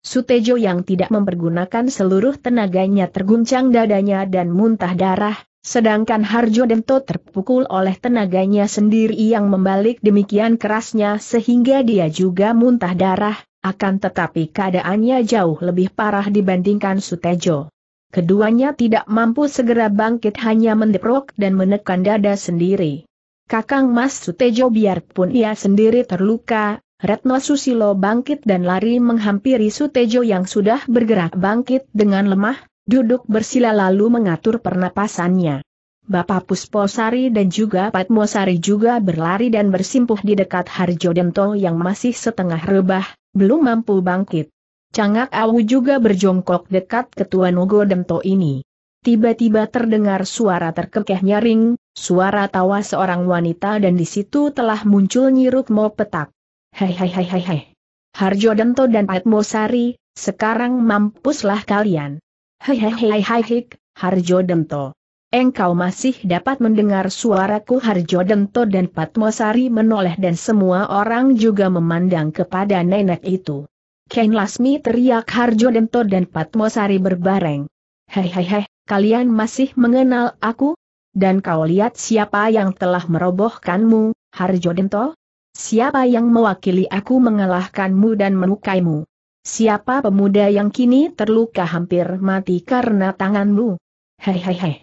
A: Sutejo yang tidak mempergunakan seluruh tenaganya terguncang dadanya dan muntah darah, sedangkan Harjo Dento terpukul oleh tenaganya sendiri yang membalik demikian kerasnya sehingga dia juga muntah darah, akan tetapi keadaannya jauh lebih parah dibandingkan Sutejo. Keduanya tidak mampu segera bangkit hanya mendeprok dan menekan dada sendiri. Kakang Mas Sutejo biarpun ia sendiri terluka, Retno Susilo bangkit dan lari menghampiri Sutejo yang sudah bergerak bangkit dengan lemah, duduk bersila lalu mengatur pernapasannya. Bapak Pusposari dan juga Patmosari juga berlari dan bersimpuh di dekat Harjo Dento yang masih setengah rebah, belum mampu bangkit. Cangak Awu juga berjongkok dekat ketua Nogo Demto ini. Tiba-tiba terdengar suara terkekeh nyaring, suara tawa seorang wanita dan di situ telah muncul nyiruk mau petak. Hei hei hei hei hei. Harjo Demto dan Sari, sekarang mampuslah kalian. Hei hei hei hei hei, Harjo Demto. Engkau masih dapat mendengar suaraku Harjo Dento dan Patmosari menoleh dan semua orang juga memandang kepada nenek itu. Ken Lasmi teriak Harjo Dento dan Patmosari berbareng. Hei hei hei, kalian masih mengenal aku? Dan kau lihat siapa yang telah merobohkanmu, Harjo Dento? Siapa yang mewakili aku mengalahkanmu dan menukaimu? Siapa pemuda yang kini terluka hampir mati karena tanganmu? Hei hei hei.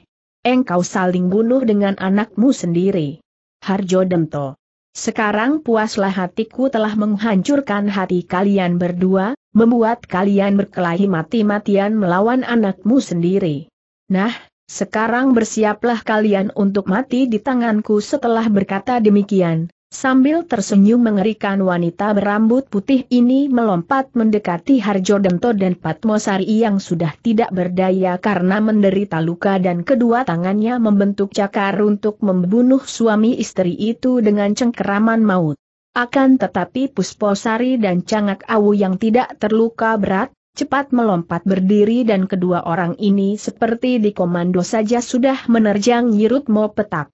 A: Engkau saling bunuh dengan anakmu sendiri. Harjo Dento. Sekarang puaslah hatiku telah menghancurkan hati kalian berdua, membuat kalian berkelahi mati-matian melawan anakmu sendiri. Nah, sekarang bersiaplah kalian untuk mati di tanganku setelah berkata demikian. Sambil tersenyum mengerikan wanita berambut putih ini melompat mendekati Harjo Dento dan Patmosari yang sudah tidak berdaya karena menderita luka dan kedua tangannya membentuk cakar untuk membunuh suami istri itu dengan cengkeraman maut. Akan tetapi Pusposari dan Cangak Awu yang tidak terluka berat, cepat melompat berdiri dan kedua orang ini seperti dikomando saja sudah menerjang mau petak.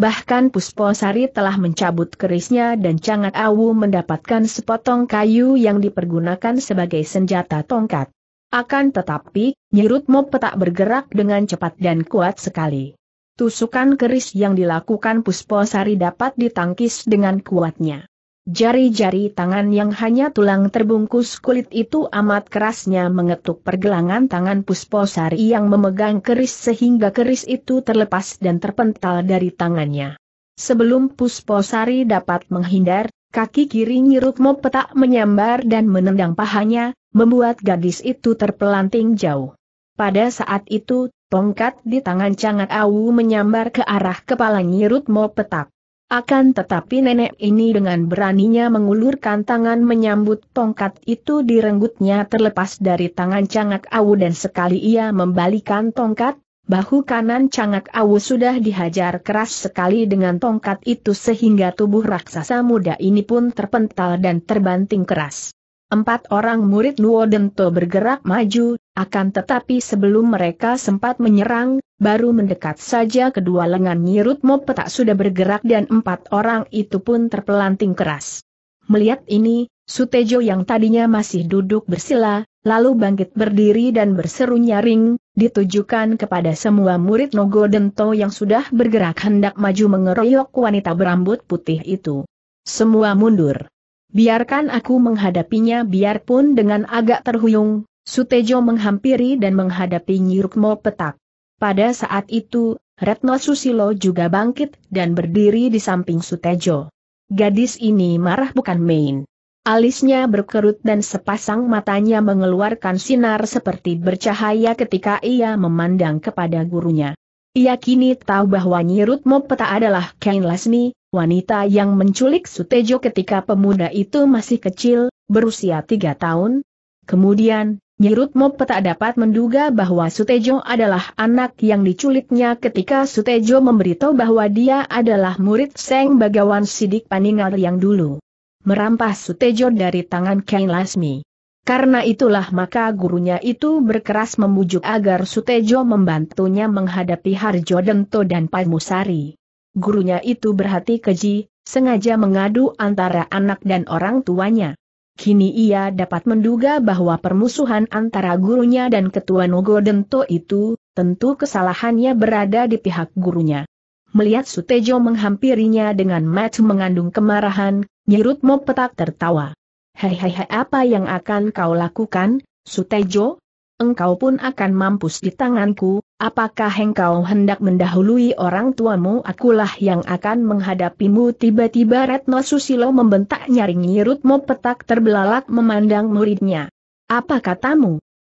A: Bahkan Pusposari telah mencabut kerisnya dan Cangat Awu mendapatkan sepotong kayu yang dipergunakan sebagai senjata tongkat. Akan tetapi, Nyirutmo petak bergerak dengan cepat dan kuat sekali. Tusukan keris yang dilakukan Pusposari dapat ditangkis dengan kuatnya. Jari-jari tangan yang hanya tulang terbungkus kulit itu amat kerasnya mengetuk pergelangan tangan Pusposari yang memegang keris sehingga keris itu terlepas dan terpental dari tangannya. Sebelum Pusposari dapat menghindar, kaki kiri Nyirukmo petak menyambar dan menendang pahanya, membuat gadis itu terpelanting jauh. Pada saat itu, tongkat di tangan Cangat Awu menyambar ke arah kepala Nyirukmo petak. Akan tetapi nenek ini dengan beraninya mengulurkan tangan menyambut tongkat itu direnggutnya terlepas dari tangan cangak awu dan sekali ia membalikan tongkat, bahu kanan cangak awu sudah dihajar keras sekali dengan tongkat itu sehingga tubuh raksasa muda ini pun terpental dan terbanting keras. Empat orang murid Nuodento bergerak maju, akan tetapi sebelum mereka sempat menyerang, baru mendekat saja kedua lengan Nyirut Mopetak sudah bergerak dan empat orang itu pun terpelanting keras. Melihat ini, Sutejo yang tadinya masih duduk bersila, lalu bangkit berdiri dan berseru nyaring, ditujukan kepada semua murid Nogodento yang sudah bergerak hendak maju mengeroyok wanita berambut putih itu. Semua mundur. Biarkan aku menghadapinya biarpun dengan agak terhuyung, Sutejo menghampiri dan menghadapi Nyirukmo petak. Pada saat itu, Retno Susilo juga bangkit dan berdiri di samping Sutejo. Gadis ini marah bukan main. Alisnya berkerut dan sepasang matanya mengeluarkan sinar seperti bercahaya ketika ia memandang kepada gurunya. Ia kini tahu bahwa Nyirutmo Peta adalah Kain Lasmi, wanita yang menculik Sutejo ketika pemuda itu masih kecil, berusia tiga tahun. Kemudian, Nyirutmo Peta dapat menduga bahwa Sutejo adalah anak yang diculiknya ketika Sutejo memberitahu bahwa dia adalah murid Seng Bagawan Sidik Paningal yang dulu merampas Sutejo dari tangan Kain Lasmi. Karena itulah maka gurunya itu berkeras memujuk agar Sutejo membantunya menghadapi Harjo Dento dan Palmusari. Gurunya itu berhati keji, sengaja mengadu antara anak dan orang tuanya. Kini ia dapat menduga bahwa permusuhan antara gurunya dan ketua Nogo Dento itu, tentu kesalahannya berada di pihak gurunya. Melihat Sutejo menghampirinya dengan mata mengandung kemarahan, Nyirutmo petak tertawa. Hei hei hei apa yang akan kau lakukan, Sutejo? Engkau pun akan mampus di tanganku, apakah engkau hendak mendahului orang tuamu akulah yang akan menghadapimu tiba-tiba Retno Susilo membentak nyaring nyirut mau petak terbelalak memandang muridnya. Apa katamu?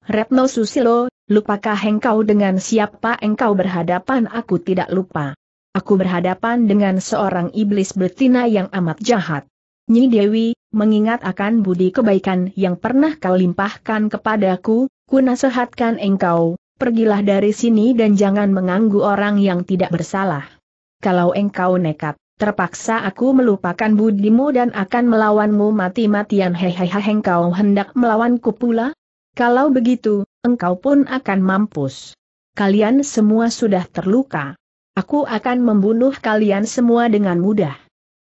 A: Retno Susilo, lupakah engkau dengan siapa engkau berhadapan aku tidak lupa. Aku berhadapan dengan seorang iblis betina yang amat jahat. Nyi Dewi, mengingat akan budi kebaikan yang pernah kau limpahkan kepadaku, ku nasihatkan engkau, pergilah dari sini dan jangan mengganggu orang yang tidak bersalah. Kalau engkau nekat, terpaksa aku melupakan budimu dan akan melawanmu mati-matian hehehe engkau hendak melawanku pula? Kalau begitu, engkau pun akan mampus. Kalian semua sudah terluka. Aku akan membunuh kalian semua dengan mudah.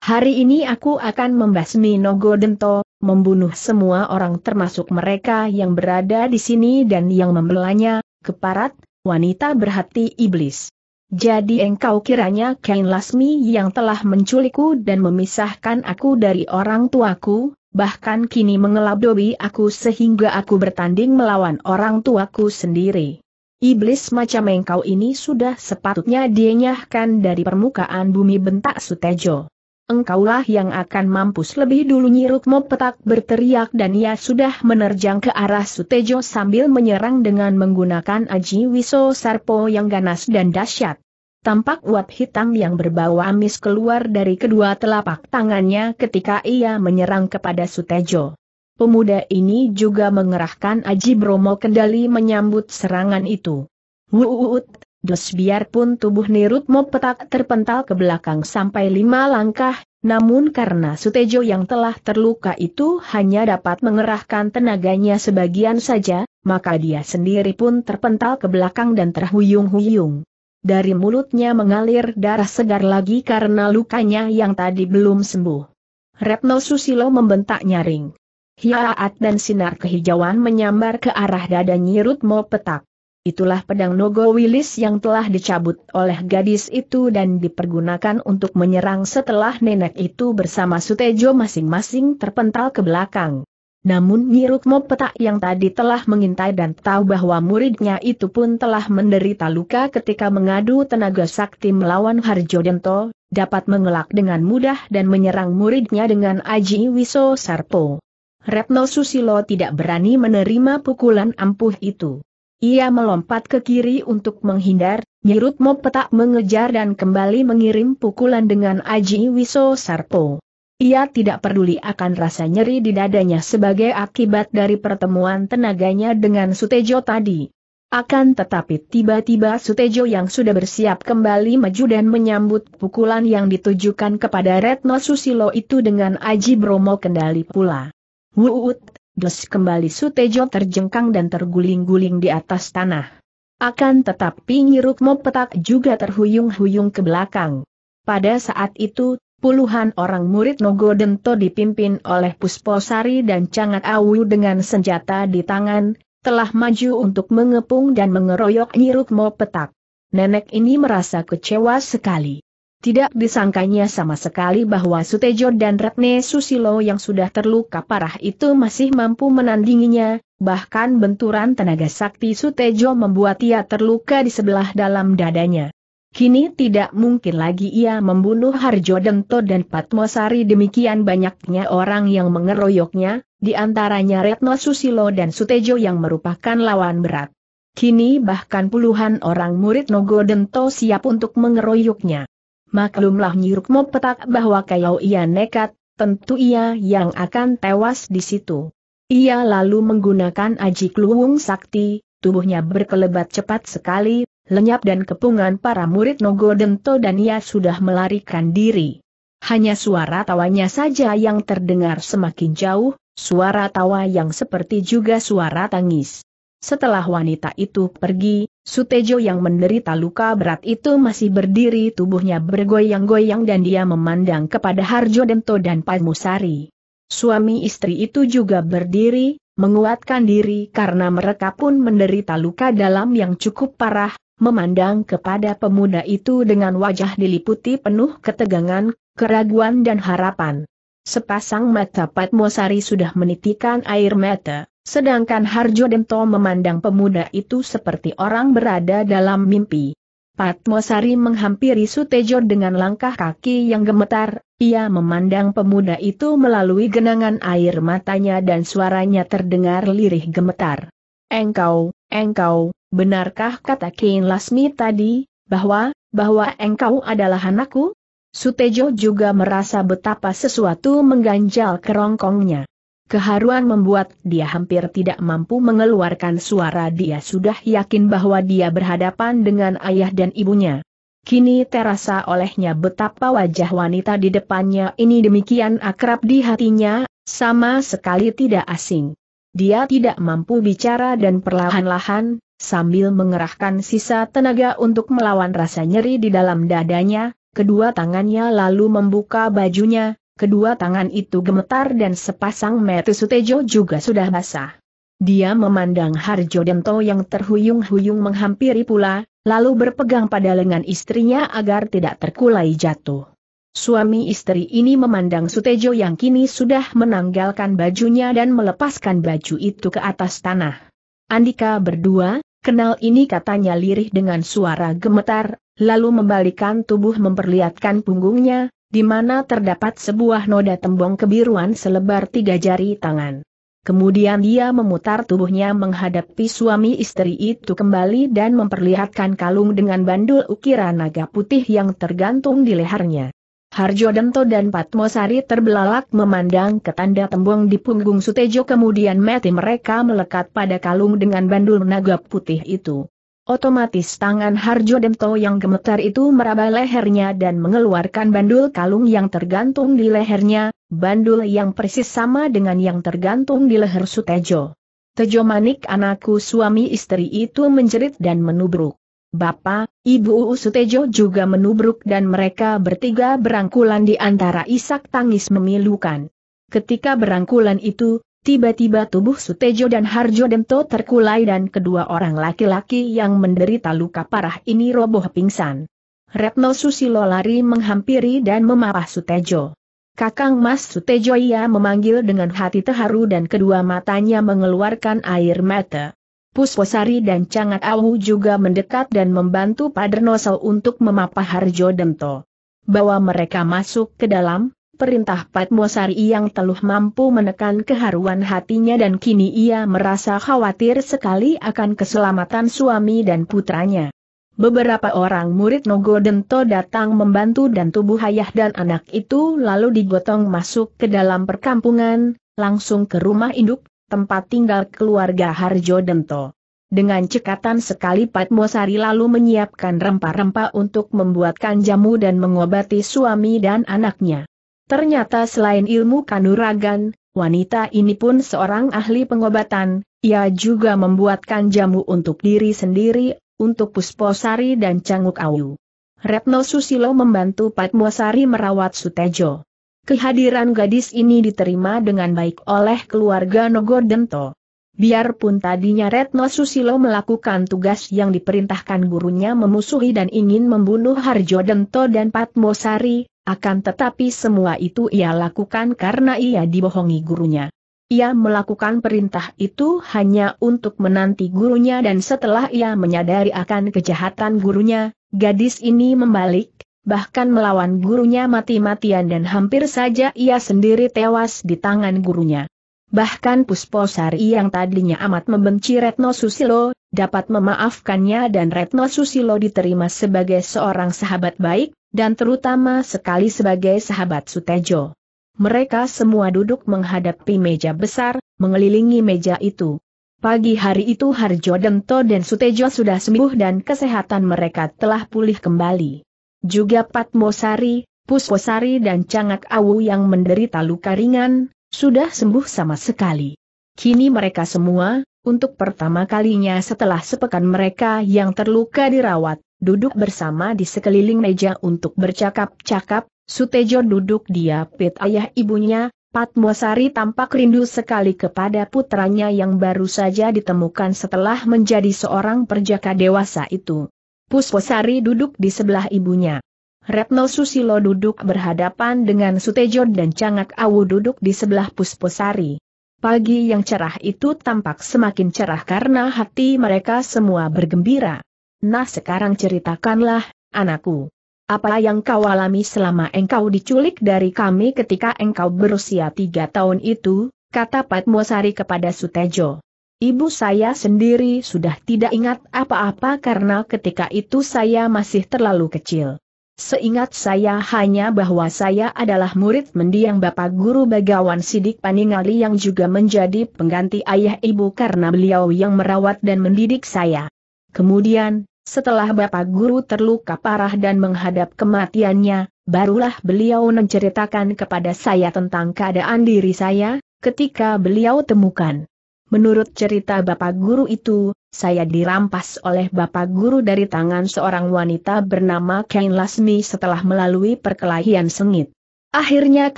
A: Hari ini aku akan membasmi Nogodento, membunuh semua orang termasuk mereka yang berada di sini dan yang membelanya, keparat, wanita berhati iblis. Jadi engkau kiranya Kain Lasmi yang telah menculikku dan memisahkan aku dari orang tuaku, bahkan kini mengelabdobi aku sehingga aku bertanding melawan orang tuaku sendiri. Iblis macam engkau ini sudah sepatutnya dienyahkan dari permukaan bumi bentak Sutejo. Engkaulah yang akan mampus lebih dulu Nyirukmo petak berteriak dan ia sudah menerjang ke arah Sutejo sambil menyerang dengan menggunakan Aji Wiso Sarpo yang ganas dan dahsyat. Tampak uap hitam yang berbau amis keluar dari kedua telapak tangannya ketika ia menyerang kepada Sutejo. Pemuda ini juga mengerahkan Aji Bromo kendali menyambut serangan itu. Wuut, Des biarpun tubuh Nirutmo petak terpental ke belakang sampai lima langkah, namun karena Sutejo yang telah terluka itu hanya dapat mengerahkan tenaganya sebagian saja, maka dia sendiri pun terpental ke belakang dan terhuyung-huyung. Dari mulutnya mengalir darah segar lagi karena lukanya yang tadi belum sembuh. Retno Susilo membentak nyaring. Hiaat dan sinar kehijauan menyambar ke arah dada Nirutmo petak. Itulah pedang Nogo Wilis yang telah dicabut oleh gadis itu dan dipergunakan untuk menyerang setelah nenek itu bersama Sutejo masing-masing terpental ke belakang. Namun Nyirukmo petak yang tadi telah mengintai dan tahu bahwa muridnya itu pun telah menderita luka ketika mengadu tenaga sakti melawan Harjo Dento, dapat mengelak dengan mudah dan menyerang muridnya dengan Aji Wiso Sarpo. Retno Susilo tidak berani menerima pukulan ampuh itu. Ia melompat ke kiri untuk menghindar, Nyirut Petak mengejar dan kembali mengirim pukulan dengan Aji Wiso Sarpo. Ia tidak peduli akan rasa nyeri di dadanya sebagai akibat dari pertemuan tenaganya dengan Sutejo tadi. Akan tetapi tiba-tiba Sutejo yang sudah bersiap kembali maju dan menyambut pukulan yang ditujukan kepada Retno Susilo itu dengan Aji Bromo kendali pula. Wuut, Des kembali Sutejo terjengkang dan terguling-guling di atas tanah. Akan tetapi Nyirukmo petak juga terhuyung-huyung ke belakang. Pada saat itu, puluhan orang murid Nogodento dipimpin oleh Pusposari dan Cangat Awu dengan senjata di tangan, telah maju untuk mengepung dan mengeroyok Nyirukmo petak. Nenek ini merasa kecewa sekali. Tidak disangkanya sama sekali bahwa Sutejo dan Ratne Susilo yang sudah terluka parah itu masih mampu menandinginya, bahkan benturan tenaga sakti Sutejo membuat ia terluka di sebelah dalam dadanya. Kini tidak mungkin lagi ia membunuh Harjo Dento dan Patmosari demikian banyaknya orang yang mengeroyoknya, di antaranya Retno Susilo dan Sutejo yang merupakan lawan berat. Kini bahkan puluhan orang murid Nogo Dento siap untuk mengeroyoknya. Maklumlah Nyirukmo petak bahwa kalau ia nekat, tentu ia yang akan tewas di situ. Ia lalu menggunakan aji kluwung sakti, tubuhnya berkelebat cepat sekali, lenyap dan kepungan para murid Nogo Dento dan ia sudah melarikan diri. Hanya suara tawanya saja yang terdengar semakin jauh, suara tawa yang seperti juga suara tangis. Setelah wanita itu pergi, Sutejo yang menderita luka berat itu masih berdiri tubuhnya bergoyang-goyang dan dia memandang kepada Harjo Dento dan Palmusari. Suami istri itu juga berdiri, menguatkan diri karena mereka pun menderita luka dalam yang cukup parah, memandang kepada pemuda itu dengan wajah diliputi penuh ketegangan, keraguan dan harapan. Sepasang mata Patmosari sudah menitikan air mata. Sedangkan Harjo Dento memandang pemuda itu seperti orang berada dalam mimpi. Patmosari menghampiri Sutejo dengan langkah kaki yang gemetar, ia memandang pemuda itu melalui genangan air matanya dan suaranya terdengar lirih gemetar. Engkau, engkau, benarkah kata Kain Lasmi tadi, bahwa, bahwa engkau adalah anakku? Sutejo juga merasa betapa sesuatu mengganjal kerongkongnya. Keharuan membuat dia hampir tidak mampu mengeluarkan suara dia sudah yakin bahwa dia berhadapan dengan ayah dan ibunya. Kini terasa olehnya betapa wajah wanita di depannya ini demikian akrab di hatinya, sama sekali tidak asing. Dia tidak mampu bicara dan perlahan-lahan, sambil mengerahkan sisa tenaga untuk melawan rasa nyeri di dalam dadanya, kedua tangannya lalu membuka bajunya, Kedua tangan itu gemetar dan sepasang mata Sutejo juga sudah basah. Dia memandang Harjo Dento yang terhuyung-huyung menghampiri pula, lalu berpegang pada lengan istrinya agar tidak terkulai jatuh. Suami istri ini memandang Sutejo yang kini sudah menanggalkan bajunya dan melepaskan baju itu ke atas tanah. Andika berdua, kenal ini katanya lirih dengan suara gemetar, lalu membalikan tubuh memperlihatkan punggungnya, di mana terdapat sebuah noda tembong kebiruan selebar tiga jari tangan. Kemudian dia memutar tubuhnya menghadapi suami istri itu kembali dan memperlihatkan kalung dengan bandul ukiran naga putih yang tergantung di lehernya. Harjo Dento dan Patmosari terbelalak memandang ke tanda tembong di punggung Sutejo kemudian mati mereka melekat pada kalung dengan bandul naga putih itu. Otomatis tangan Harjo Demto yang gemetar itu meraba lehernya dan mengeluarkan bandul kalung yang tergantung di lehernya, bandul yang persis sama dengan yang tergantung di leher Sutejo. Tejo Manik anakku suami istri itu menjerit dan menubruk. Bapak, Ibu Uu Sutejo juga menubruk dan mereka bertiga berangkulan di antara isak tangis memilukan. Ketika berangkulan itu, Tiba-tiba tubuh Sutejo dan Harjo Demto terkulai dan kedua orang laki-laki yang menderita luka parah ini roboh pingsan. Retno Susilo lari menghampiri dan memapah Sutejo. Kakang Mas Sutejo ia memanggil dengan hati terharu dan kedua matanya mengeluarkan air mata. Pusposari dan Cangat Awu juga mendekat dan membantu Padernosel untuk memapah Harjo Demto. Bawa mereka masuk ke dalam, Perintah Patmosari yang telah mampu menekan keharuan hatinya dan kini ia merasa khawatir sekali akan keselamatan suami dan putranya. Beberapa orang murid Nogodento datang membantu dan tubuh ayah dan anak itu lalu digotong masuk ke dalam perkampungan, langsung ke rumah induk, tempat tinggal keluarga Harjo Dento. Dengan cekatan sekali Patmosari lalu menyiapkan rempah-rempah untuk membuatkan jamu dan mengobati suami dan anaknya. Ternyata selain ilmu kanuragan, wanita ini pun seorang ahli pengobatan, ia juga membuatkan jamu untuk diri sendiri, untuk Pusposari dan Canguk Awu. Retno Susilo membantu Patmosari merawat Sutejo. Kehadiran gadis ini diterima dengan baik oleh keluarga Nogodento. Biarpun tadinya Retno Susilo melakukan tugas yang diperintahkan gurunya memusuhi dan ingin membunuh Harjo Dento dan Patmosari, akan tetapi semua itu ia lakukan karena ia dibohongi gurunya. Ia melakukan perintah itu hanya untuk menanti gurunya dan setelah ia menyadari akan kejahatan gurunya, gadis ini membalik, bahkan melawan gurunya mati-matian dan hampir saja ia sendiri tewas di tangan gurunya. Bahkan Pusposari yang tadinya amat membenci Retno Susilo, dapat memaafkannya dan Retno Susilo diterima sebagai seorang sahabat baik, dan terutama sekali sebagai sahabat Sutejo. Mereka semua duduk menghadapi meja besar, mengelilingi meja itu. Pagi hari itu Harjo Dento dan Sutejo sudah sembuh dan kesehatan mereka telah pulih kembali. Juga Patmosari, Pusposari dan Cangak Awu yang menderita luka ringan, sudah sembuh sama sekali. Kini mereka semua, untuk pertama kalinya setelah sepekan mereka yang terluka dirawat, duduk bersama di sekeliling meja untuk bercakap-cakap, Sutejo duduk diapit ayah ibunya, Patmosari tampak rindu sekali kepada putranya yang baru saja ditemukan setelah menjadi seorang perjaka dewasa itu. Pusposari duduk di sebelah ibunya. Retno Susilo duduk berhadapan dengan Sutejo dan Cangak Awu duduk di sebelah Pusposari. Pagi yang cerah itu tampak semakin cerah karena hati mereka semua bergembira. Nah sekarang ceritakanlah, anakku. Apa yang kau alami selama engkau diculik dari kami ketika engkau berusia tiga tahun itu, kata Patmosari kepada Sutejo. Ibu saya sendiri sudah tidak ingat apa-apa karena ketika itu saya masih terlalu kecil. Seingat saya hanya bahwa saya adalah murid mendiang Bapak Guru Bagawan Sidik Paningali yang juga menjadi pengganti ayah ibu karena beliau yang merawat dan mendidik saya. Kemudian, setelah Bapak Guru terluka parah dan menghadap kematiannya, barulah beliau menceritakan kepada saya tentang keadaan diri saya, ketika beliau temukan. Menurut cerita Bapak Guru itu, saya dirampas oleh Bapak Guru dari tangan seorang wanita bernama Kain Lasmi setelah melalui perkelahian sengit. Akhirnya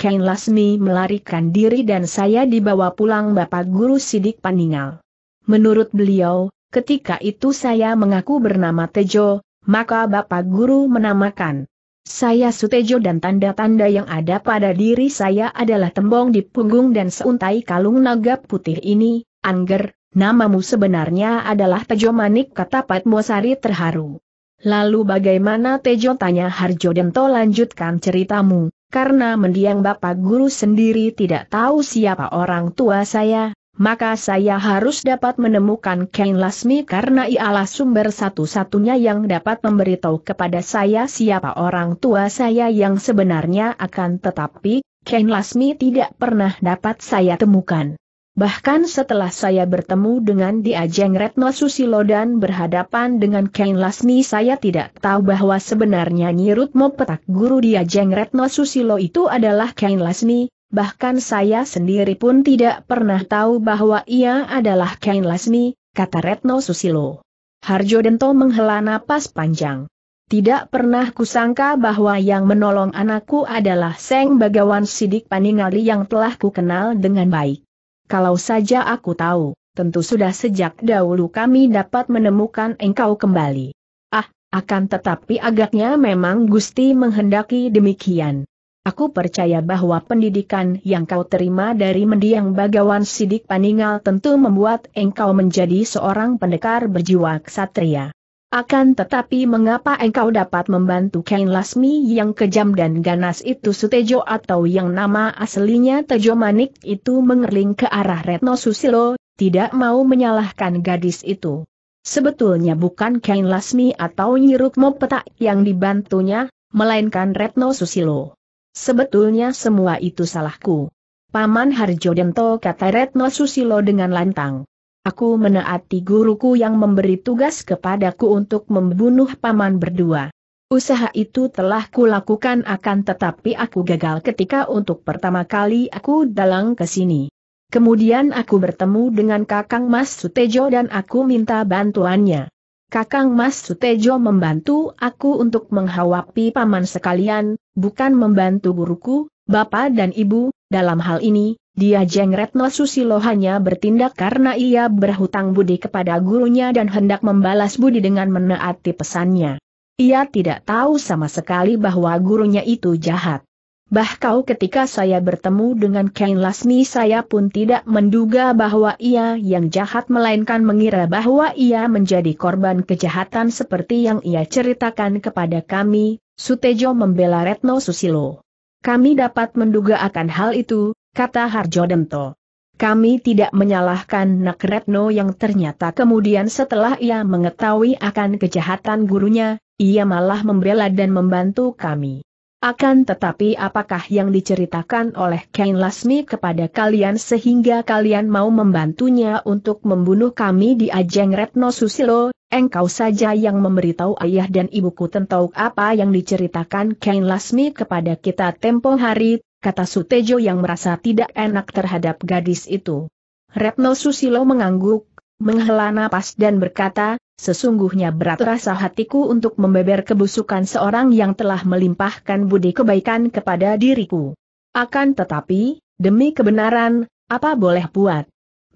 A: Kain Lasmi melarikan diri dan saya dibawa pulang Bapak Guru Sidik Paningal. Menurut beliau, ketika itu saya mengaku bernama Tejo, maka Bapak Guru menamakan saya Sutejo dan tanda-tanda yang ada pada diri saya adalah tembong di punggung dan seuntai kalung naga putih ini, Angger, namamu sebenarnya adalah Tejo Manik kata Patmosari terharu. Lalu bagaimana Tejo tanya Harjo Dento lanjutkan ceritamu, karena mendiang Bapak Guru sendiri tidak tahu siapa orang tua saya, maka saya harus dapat menemukan Kain Lasmi karena ialah sumber satu-satunya yang dapat memberitahu kepada saya siapa orang tua saya yang sebenarnya akan tetapi, Kain Lasmi tidak pernah dapat saya temukan. Bahkan setelah saya bertemu dengan Diajeng Retno Susilo dan berhadapan dengan Kain Lasmi saya tidak tahu bahwa sebenarnya nyirut petak guru Diajeng Retno Susilo itu adalah Kain Lasmi, bahkan saya sendiri pun tidak pernah tahu bahwa ia adalah Kain Lasmi, kata Retno Susilo. Harjo Dento menghela napas panjang. Tidak pernah kusangka bahwa yang menolong anakku adalah Seng Bagawan Sidik Paningali yang telah kukenal dengan baik. Kalau saja aku tahu, tentu sudah sejak dahulu kami dapat menemukan engkau kembali. Ah, akan tetapi agaknya memang Gusti menghendaki demikian. Aku percaya bahwa pendidikan yang kau terima dari mendiang bagawan sidik paningal tentu membuat engkau menjadi seorang pendekar berjiwa ksatria. Akan tetapi mengapa engkau dapat membantu Kain Lasmi yang kejam dan ganas itu Sutejo atau yang nama aslinya Tejo Manik itu mengerling ke arah Retno Susilo, tidak mau menyalahkan gadis itu. Sebetulnya bukan Kain Lasmi atau Nyiruk Petak yang dibantunya, melainkan Retno Susilo. Sebetulnya semua itu salahku. Paman Harjo Dento kata Retno Susilo dengan lantang. Aku menaati guruku yang memberi tugas kepadaku untuk membunuh paman berdua. Usaha itu telah kulakukan akan tetapi aku gagal ketika untuk pertama kali aku dalang ke sini. Kemudian aku bertemu dengan Kakang Mas Sutejo dan aku minta bantuannya. Kakang Mas Sutejo membantu aku untuk menghawapi paman sekalian, bukan membantu guruku, bapak dan ibu, dalam hal ini, dia Jengretno Susilo hanya bertindak karena ia berhutang budi kepada gurunya dan hendak membalas budi dengan menaati pesannya. Ia tidak tahu sama sekali bahwa gurunya itu jahat. Bah ketika saya bertemu dengan Kain Lasmi saya pun tidak menduga bahwa ia yang jahat melainkan mengira bahwa ia menjadi korban kejahatan seperti yang ia ceritakan kepada kami, Sutejo membela Retno Susilo. Kami dapat menduga akan hal itu, kata Harjo Dento. Kami tidak menyalahkan Nak Retno yang ternyata kemudian setelah ia mengetahui akan kejahatan gurunya, ia malah membela dan membantu kami. Akan tetapi apakah yang diceritakan oleh Kain Lasmi kepada kalian sehingga kalian mau membantunya untuk membunuh kami di Ajeng Retno Susilo, engkau saja yang memberitahu ayah dan ibuku tentang apa yang diceritakan Kain Lasmi kepada kita tempo hari, kata Sutejo yang merasa tidak enak terhadap gadis itu. Retno Susilo mengangguk, menghela napas dan berkata, sesungguhnya berat rasa hatiku untuk membeber kebusukan seorang yang telah melimpahkan budi kebaikan kepada diriku. Akan tetapi, demi kebenaran, apa boleh buat?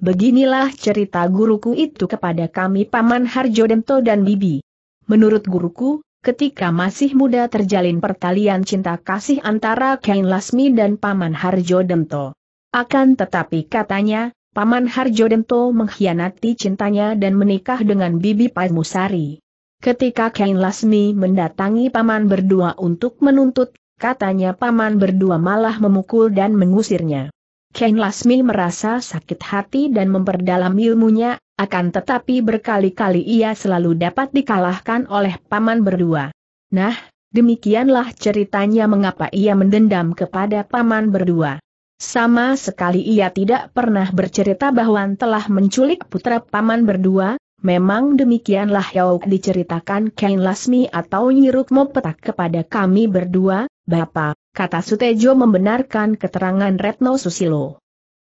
A: Beginilah cerita guruku itu kepada kami Paman Harjo Demto dan Bibi. Menurut guruku, ketika masih muda terjalin pertalian cinta kasih antara Kain Lasmi dan Paman Harjo Demto. Akan tetapi katanya, Paman Harjo Dento mengkhianati cintanya dan menikah dengan Bibi Musari. Ketika Kain Lasmi mendatangi paman berdua untuk menuntut, katanya paman berdua malah memukul dan mengusirnya. Kain Lasmi merasa sakit hati dan memperdalam ilmunya, akan tetapi berkali-kali ia selalu dapat dikalahkan oleh paman berdua. Nah, demikianlah ceritanya mengapa ia mendendam kepada paman berdua. Sama sekali ia tidak pernah bercerita bahwa telah menculik putra paman berdua, memang demikianlah yau diceritakan Kain Lasmi atau Nyirukmo Petak kepada kami berdua, Bapak, kata Sutejo membenarkan keterangan Retno Susilo.